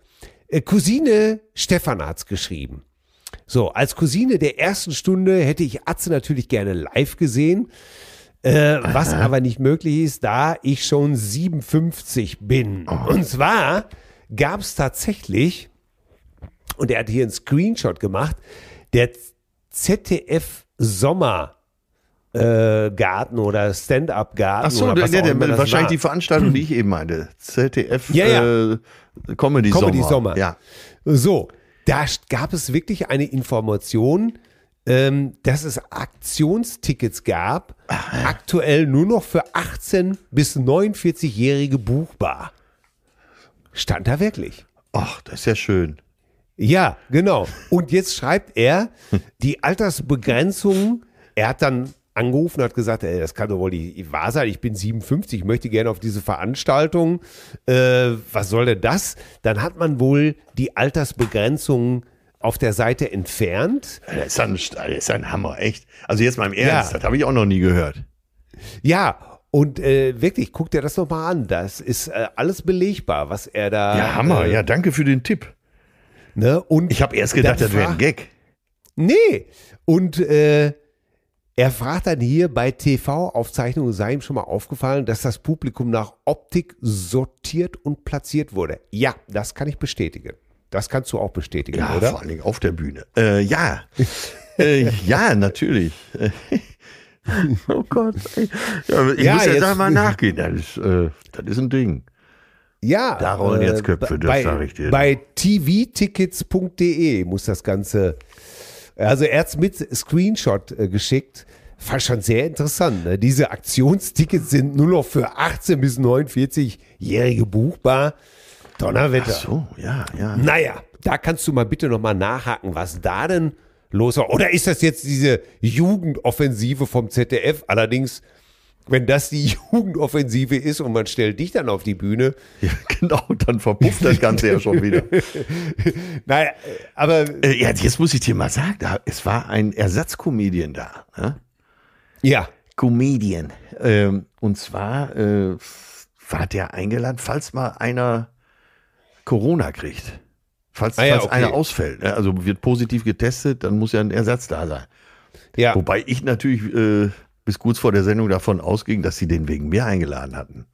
äh, Cousine Stefan hat's geschrieben. So, als Cousine der ersten Stunde hätte ich Atze natürlich gerne live gesehen. Äh, was aber nicht möglich ist, da ich schon 57 bin. Oh. Und zwar gab es tatsächlich, und er hat hier einen Screenshot gemacht, der ZDF Sommer Garten äh, oder Stand-up-Garten. Achso, ja, der, der, wahrscheinlich war. die Veranstaltung, die ich eben meinte. ZDF ja, ja. Äh, Comedy, Comedy Sommer. Sommer. Ja. So, da gab es wirklich eine Information, ähm, dass es Aktionstickets gab, Ach. aktuell nur noch für 18 bis 49-Jährige buchbar. Stand da wirklich. Ach, das ist ja schön. Ja, genau. Und jetzt schreibt er, die Altersbegrenzung, er hat dann angerufen hat gesagt, ey, das kann doch wohl nicht wahr sein, ich bin 57, ich möchte gerne auf diese Veranstaltung, äh, was soll denn das? Dann hat man wohl die Altersbegrenzung auf der Seite entfernt. Das ist ein, das ist ein Hammer, echt. Also jetzt mal im Ernst, ja. das habe ich auch noch nie gehört. Ja, und äh, wirklich, guck dir das nochmal an, das ist äh, alles belegbar, was er da... Ja, Hammer, äh, ja, danke für den Tipp. Ne? Und ich habe erst gedacht, das wäre ein Gag. Nee. Und äh, er fragt dann hier, bei TV-Aufzeichnungen sei ihm schon mal aufgefallen, dass das Publikum nach Optik sortiert und platziert wurde. Ja, das kann ich bestätigen. Das kannst du auch bestätigen, ja, oder? Vor allen Dingen auf der Bühne. Äh, ja. äh, ja, natürlich. oh Gott. Ja, ich ja, muss ja jetzt, da mal nachgehen. Das ist, äh, das ist ein Ding. Ja. Da rollen jetzt äh, Köpfe, äh, das sage ich dir. Bei tvtickets.de muss das Ganze. Also er hat mit Screenshot äh, geschickt. War schon sehr interessant. Ne? Diese Aktionstickets sind nur noch für 18 bis 49-Jährige buchbar. Donnerwetter. Ach so, ja, ja. Naja, da kannst du mal bitte nochmal nachhaken, was da denn los war. Oder ist das jetzt diese Jugendoffensive vom ZDF? Allerdings wenn das die Jugendoffensive ist und man stellt dich dann auf die Bühne. Ja, genau, dann verpufft das Ganze ja schon wieder. Nein, aber. Äh, ja, jetzt muss ich dir mal sagen, da, es war ein Ersatzcomedian da. Ne? Ja. Comedian. Ähm, und zwar äh, war der eingeladen, falls mal einer Corona kriegt. Falls, ah ja, falls okay. einer ausfällt. Ne? Also wird positiv getestet, dann muss ja ein Ersatz da sein. Ja. Wobei ich natürlich. Äh, bis kurz vor der Sendung davon ausging, dass sie den wegen mir eingeladen hatten.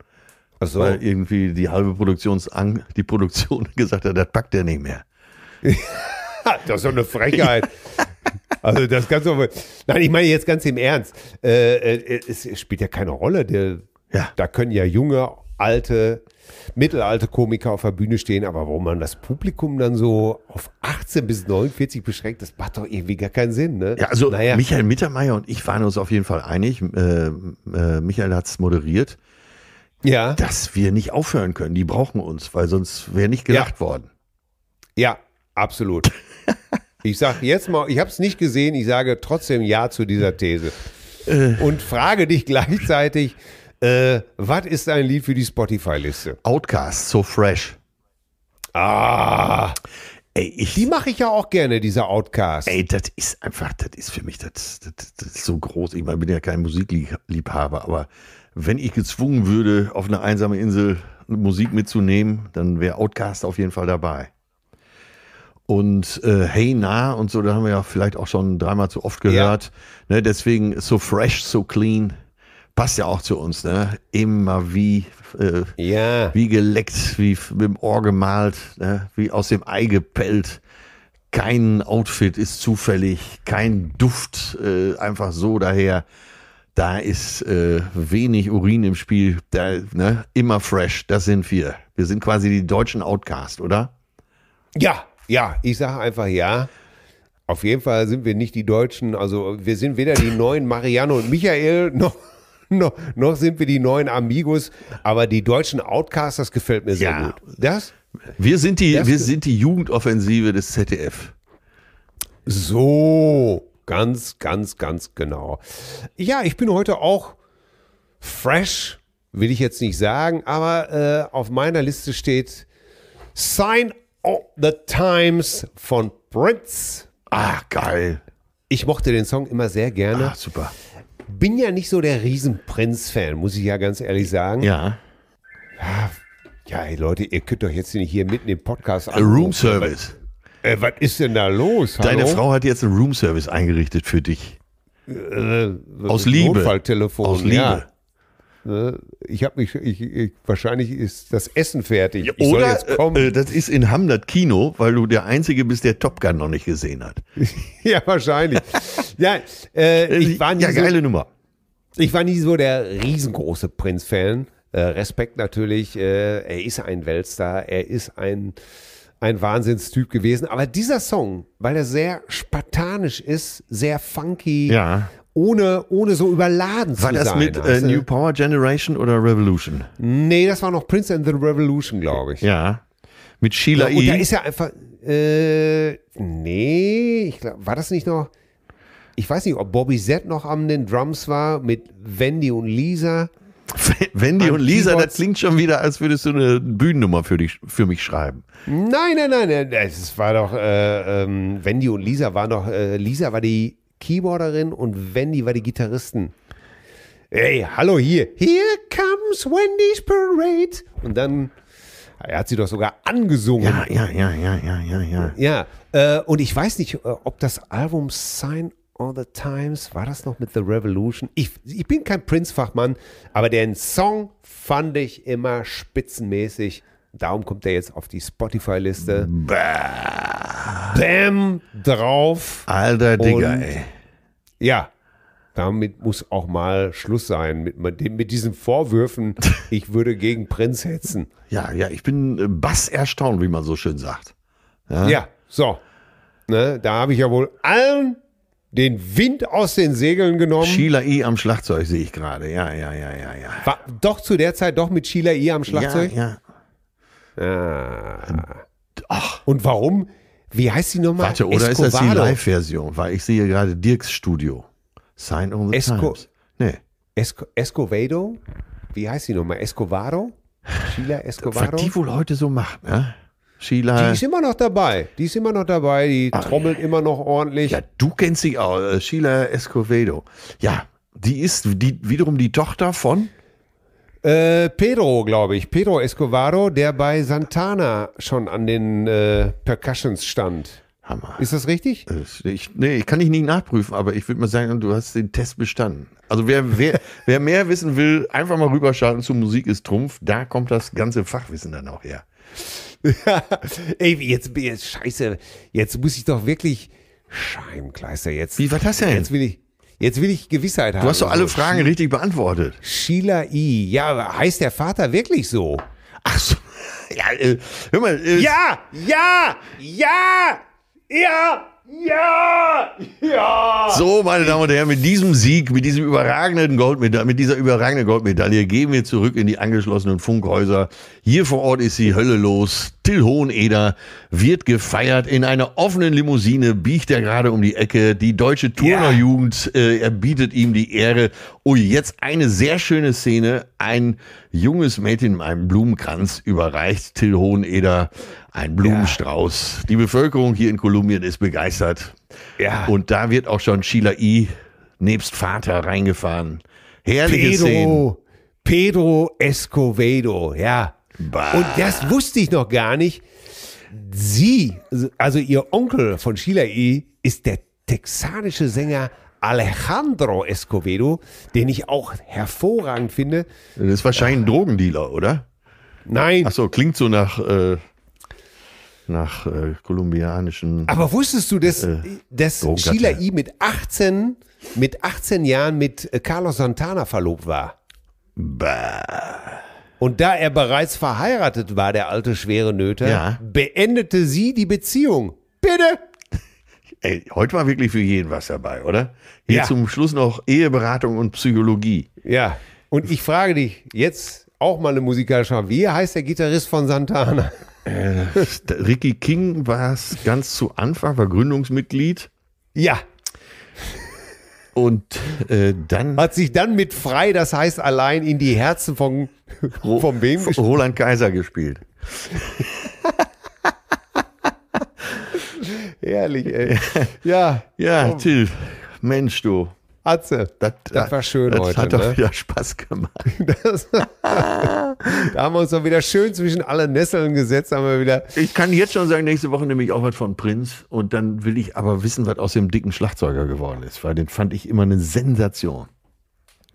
Ach So. Weil irgendwie die halbe Produktionsang, die Produktion gesagt hat, das packt er nicht mehr. das ist doch eine Frechheit. also das ganz Nein, ich meine jetzt ganz im Ernst. Äh, äh, es spielt ja keine Rolle. Der, ja. Da können ja junge, alte, mittelalte Komiker auf der Bühne stehen, aber warum man das Publikum dann so auf 18 bis 49 beschränkt, das macht doch irgendwie gar keinen Sinn. Ne? Ja, also naja. Michael Mittermeier und ich waren uns auf jeden Fall einig. Äh, äh, Michael hat es moderiert. Ja. Dass wir nicht aufhören können. Die brauchen uns, weil sonst wäre nicht gelacht ja. worden. Ja, absolut. ich sage jetzt mal, ich habe es nicht gesehen, ich sage trotzdem Ja zu dieser These. Äh. Und frage dich gleichzeitig, äh, was ist ein Lied für die Spotify-Liste? Outcast, so fresh. Ah. Ey, ich, die mache ich ja auch gerne, dieser Outcast. Ey, das ist einfach, das ist für mich, das, das, das ist so groß. Ich meine, bin ja kein Musikliebhaber, aber wenn ich gezwungen würde, auf einer einsamen Insel Musik mitzunehmen, dann wäre Outcast auf jeden Fall dabei. Und äh, Hey Na und so, da haben wir ja vielleicht auch schon dreimal zu oft gehört. Ja. Ne, deswegen so fresh, so clean passt ja auch zu uns, ne? Immer wie, äh, ja. wie geleckt, wie mit dem Ohr gemalt, ne? wie aus dem Ei gepellt. Kein Outfit ist zufällig, kein Duft äh, einfach so daher. Da ist äh, wenig Urin im Spiel, da, ne? immer fresh, das sind wir. Wir sind quasi die deutschen Outcast, oder? Ja, ja, ich sage einfach ja. Auf jeden Fall sind wir nicht die Deutschen, also wir sind weder die neuen Mariano und Michael noch no, noch sind wir die neuen Amigos, aber die deutschen Outcasts, das gefällt mir sehr ja. gut. Das? Wir sind die, das wir sind die Jugendoffensive des ZDF. So, ganz, ganz, ganz genau. Ja, ich bin heute auch fresh, will ich jetzt nicht sagen, aber äh, auf meiner Liste steht Sign of the Times von Prince. Ah, geil. Ich mochte den Song immer sehr gerne. Ah, super bin ja nicht so der Riesenprinz-Fan, muss ich ja ganz ehrlich sagen. Ja. Ah, ja, ja Leute, ihr könnt doch jetzt nicht hier mitten im Podcast. Äh, anrufen. Room Service. Äh, was ist denn da los? Hallo? Deine Frau hat jetzt einen Room Service eingerichtet für dich. Äh, äh Aus Liebe. Notfalltelefon. Aus Liebe. Ja. Ne? Ich habe mich, ich, ich, wahrscheinlich ist das Essen fertig. Ja, oder äh, äh, das ist in Hamlet Kino, weil du der Einzige bist, der Top Gun noch nicht gesehen hat. ja, wahrscheinlich. ja, äh, ich äh, war nie ja, geile so, Nummer. Ich war nie so der riesengroße Prinz-Fan. Äh, Respekt natürlich. Äh, er ist ein Weltstar. Er ist ein ein Wahnsinnstyp gewesen. Aber dieser Song, weil er sehr spartanisch ist, sehr funky, ja ohne, ohne so überladen zu sein. War das mit äh, New Power Generation oder Revolution? Nee, das war noch Prince and the Revolution, glaube ich. Ja. Mit Sheila ja, E. Und da ist ja einfach. Äh, nee, ich glaub, war das nicht noch. Ich weiß nicht, ob Bobby Z noch an den Drums war mit Wendy und Lisa. Wendy und Lisa, Keyboards. das klingt schon wieder, als würdest du eine Bühnennummer für, dich, für mich schreiben. Nein, nein, nein, nein. Es war doch, äh, ähm, Wendy und Lisa waren doch, äh, Lisa war die Keyboarderin und Wendy war die Gitarristin. Hey, hallo hier. Here comes Wendy's Parade. Und dann er hat sie doch sogar angesungen. Ja, ja, ja, ja, ja, ja, ja. Ja, äh, und ich weiß nicht, äh, ob das Album Sign All the Times, war das noch mit The Revolution? Ich, ich bin kein Prince-Fachmann, aber den Song fand ich immer spitzenmäßig. Darum kommt er jetzt auf die Spotify-Liste. Bäm drauf. Alter Digga, ey. Ja, damit muss auch mal Schluss sein mit, mit diesen Vorwürfen, ich würde gegen Prinz hetzen. Ja, ja, ich bin äh, bass erstaunt, wie man so schön sagt. Ja, ja so. Ne, da habe ich ja wohl allen den Wind aus den Segeln genommen. Sheila E. am Schlagzeug sehe ich gerade. Ja, ja, ja, ja, ja. War doch zu der Zeit doch mit Sheila E. am Schlagzeug? Ja, ja. Ah. Und warum? Wie heißt die Nummer? Warte, oder Escovado? ist das die Live-Version? Weil ich sehe gerade Dirks Studio. Sign on the Esco Times. Nee. Esco Escovedo? Wie heißt die Nummer? Escovado? Sheila Escovado? Was die wohl heute so macht, ne? Sheila. Die ist immer noch dabei. Die ist immer noch dabei. Die Ach, trommelt ja. immer noch ordentlich. Ja, du kennst sie auch. Äh, Sheila Escovedo. Ja, die ist die, wiederum die Tochter von äh, Pedro, glaube ich. Pedro Escovado, der bei Santana schon an den äh, Percussions stand. Hammer. Ist das richtig? Ich, nee, ich kann dich nicht nachprüfen, aber ich würde mal sagen, du hast den Test bestanden. Also wer, wer, wer mehr wissen will, einfach mal rüberschalten zu Musik ist Trumpf. Da kommt das ganze Fachwissen dann auch her. Ey, jetzt, jetzt scheiße. Jetzt muss ich doch wirklich Scheimkleister jetzt. Wie war das denn? Jetzt bin ich. Jetzt will ich Gewissheit haben. Du hast doch alle Fragen Sch richtig beantwortet. Sheila I. Ja, heißt der Vater wirklich so? Ach so. Ja, äh, hör mal. Äh, ja, ja, ja, ja. Ja! Ja! So, meine Damen und Herren, mit diesem Sieg, mit diesem überragenden Goldmedaille, mit dieser überragenden Goldmedaille gehen wir zurück in die angeschlossenen Funkhäuser. Hier vor Ort ist die Hölle los. Till Hoheneder wird gefeiert. In einer offenen Limousine biegt er gerade um die Ecke. Die deutsche Turnerjugend äh, erbietet ihm die Ehre. Oh, jetzt eine sehr schöne Szene. Ein junges Mädchen mit einem Blumenkranz überreicht Till Hoheneder ein Blumenstrauß. Ja. Die Bevölkerung hier in Kolumbien ist begeistert. Ja. Und da wird auch schon Sheila I. nebst Vater reingefahren. Herrliche Pedro, Szenen. Pedro Escovedo, ja. Bah. Und das wusste ich noch gar nicht. Sie, also ihr Onkel von Sheila I., ist der texanische Sänger Alejandro Escovedo, den ich auch hervorragend finde. Das ist wahrscheinlich ein Drogendealer, oder? Nein. Achso, klingt so nach äh, nach äh, kolumbianischen. Aber wusstest du, dass, äh, dass Sheila E. mit 18, mit 18 Jahren mit äh, Carlos Santana verlobt war? Bah. Und da er bereits verheiratet war, der alte schwere Nöter, ja. beendete sie die Beziehung. Bitte! Ey, heute war wirklich für jeden was dabei, oder? Hier ja. zum Schluss noch Eheberatung und Psychologie. Ja. Und ich frage dich jetzt auch mal eine musikalische Frage. Wie heißt der Gitarrist von Santana? Äh, Ricky King war es ganz zu Anfang, war Gründungsmitglied. Ja. Und äh, dann. Hat sich dann mit frei, das heißt allein, in die Herzen von, Ro von wem? Von Roland Kaiser gespielt. Herrlich, ey. Ja. Ja, ja Till. Mensch, du. Hat sie. Das, das war schön das heute. Das hat doch ne? wieder Spaß gemacht. Das, da haben wir uns doch wieder schön zwischen alle Nesseln gesetzt. Haben wir wieder. Ich kann jetzt schon sagen, nächste Woche nehme ich auch was von Prinz. Und dann will ich aber wissen, was aus dem dicken Schlagzeuger geworden ist. Weil den fand ich immer eine Sensation.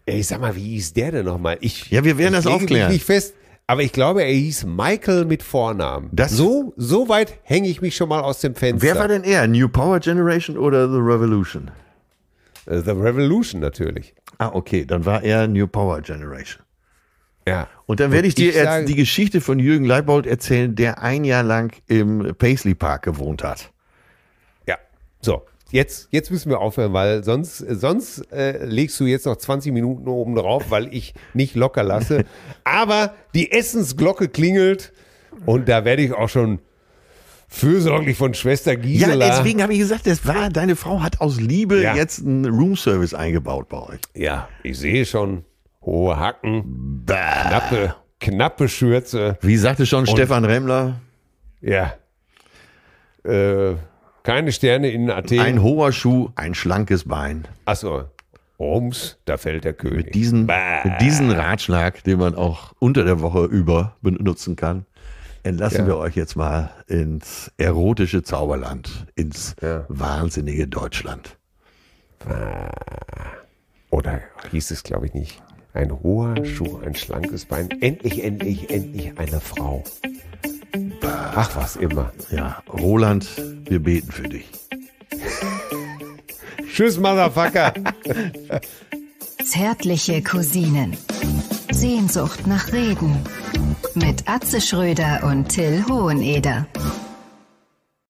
Ich sag mal, wie hieß der denn nochmal? ja, wir werden das aufklären. Ich nicht fest, aber ich glaube, er hieß Michael mit Vornamen. Das so, so weit hänge ich mich schon mal aus dem Fenster. Wer war denn er? New Power Generation oder The Revolution? Äh, The Revolution natürlich. Ah, okay, dann war er New Power Generation. Ja. Und dann werde ich dir jetzt die Geschichte von Jürgen Leibold erzählen, der ein Jahr lang im Paisley Park gewohnt hat. Ja, so. Jetzt, jetzt müssen wir aufhören, weil sonst, sonst äh, legst du jetzt noch 20 Minuten oben drauf, weil ich nicht locker lasse. Aber die Essensglocke klingelt und da werde ich auch schon fürsorglich von Schwester Gisela. Ja, deswegen habe ich gesagt, das war, deine Frau hat aus Liebe ja. jetzt einen Roomservice eingebaut bei euch. Ja, ich sehe schon hohe Hacken, knappe, knappe Schürze. Wie sagte schon Stefan Remmler? Ja. Äh, keine Sterne in Athen. Ein hoher Schuh, ein schlankes Bein. Achso. Roms, da fällt der König. mit diesem Ratschlag, den man auch unter der Woche über benutzen kann, entlassen ja. wir euch jetzt mal ins erotische Zauberland, ins ja. wahnsinnige Deutschland. Ah. Oder hieß es, glaube ich, nicht. Ein hoher Schuh, ein schlankes Bein. Endlich, endlich, endlich eine Frau. Ach, was immer. Ja, Roland, wir beten für dich. Tschüss, Motherfucker. Zärtliche Cousinen. Sehnsucht nach Reden mit Atze Schröder und Till Hoheneder.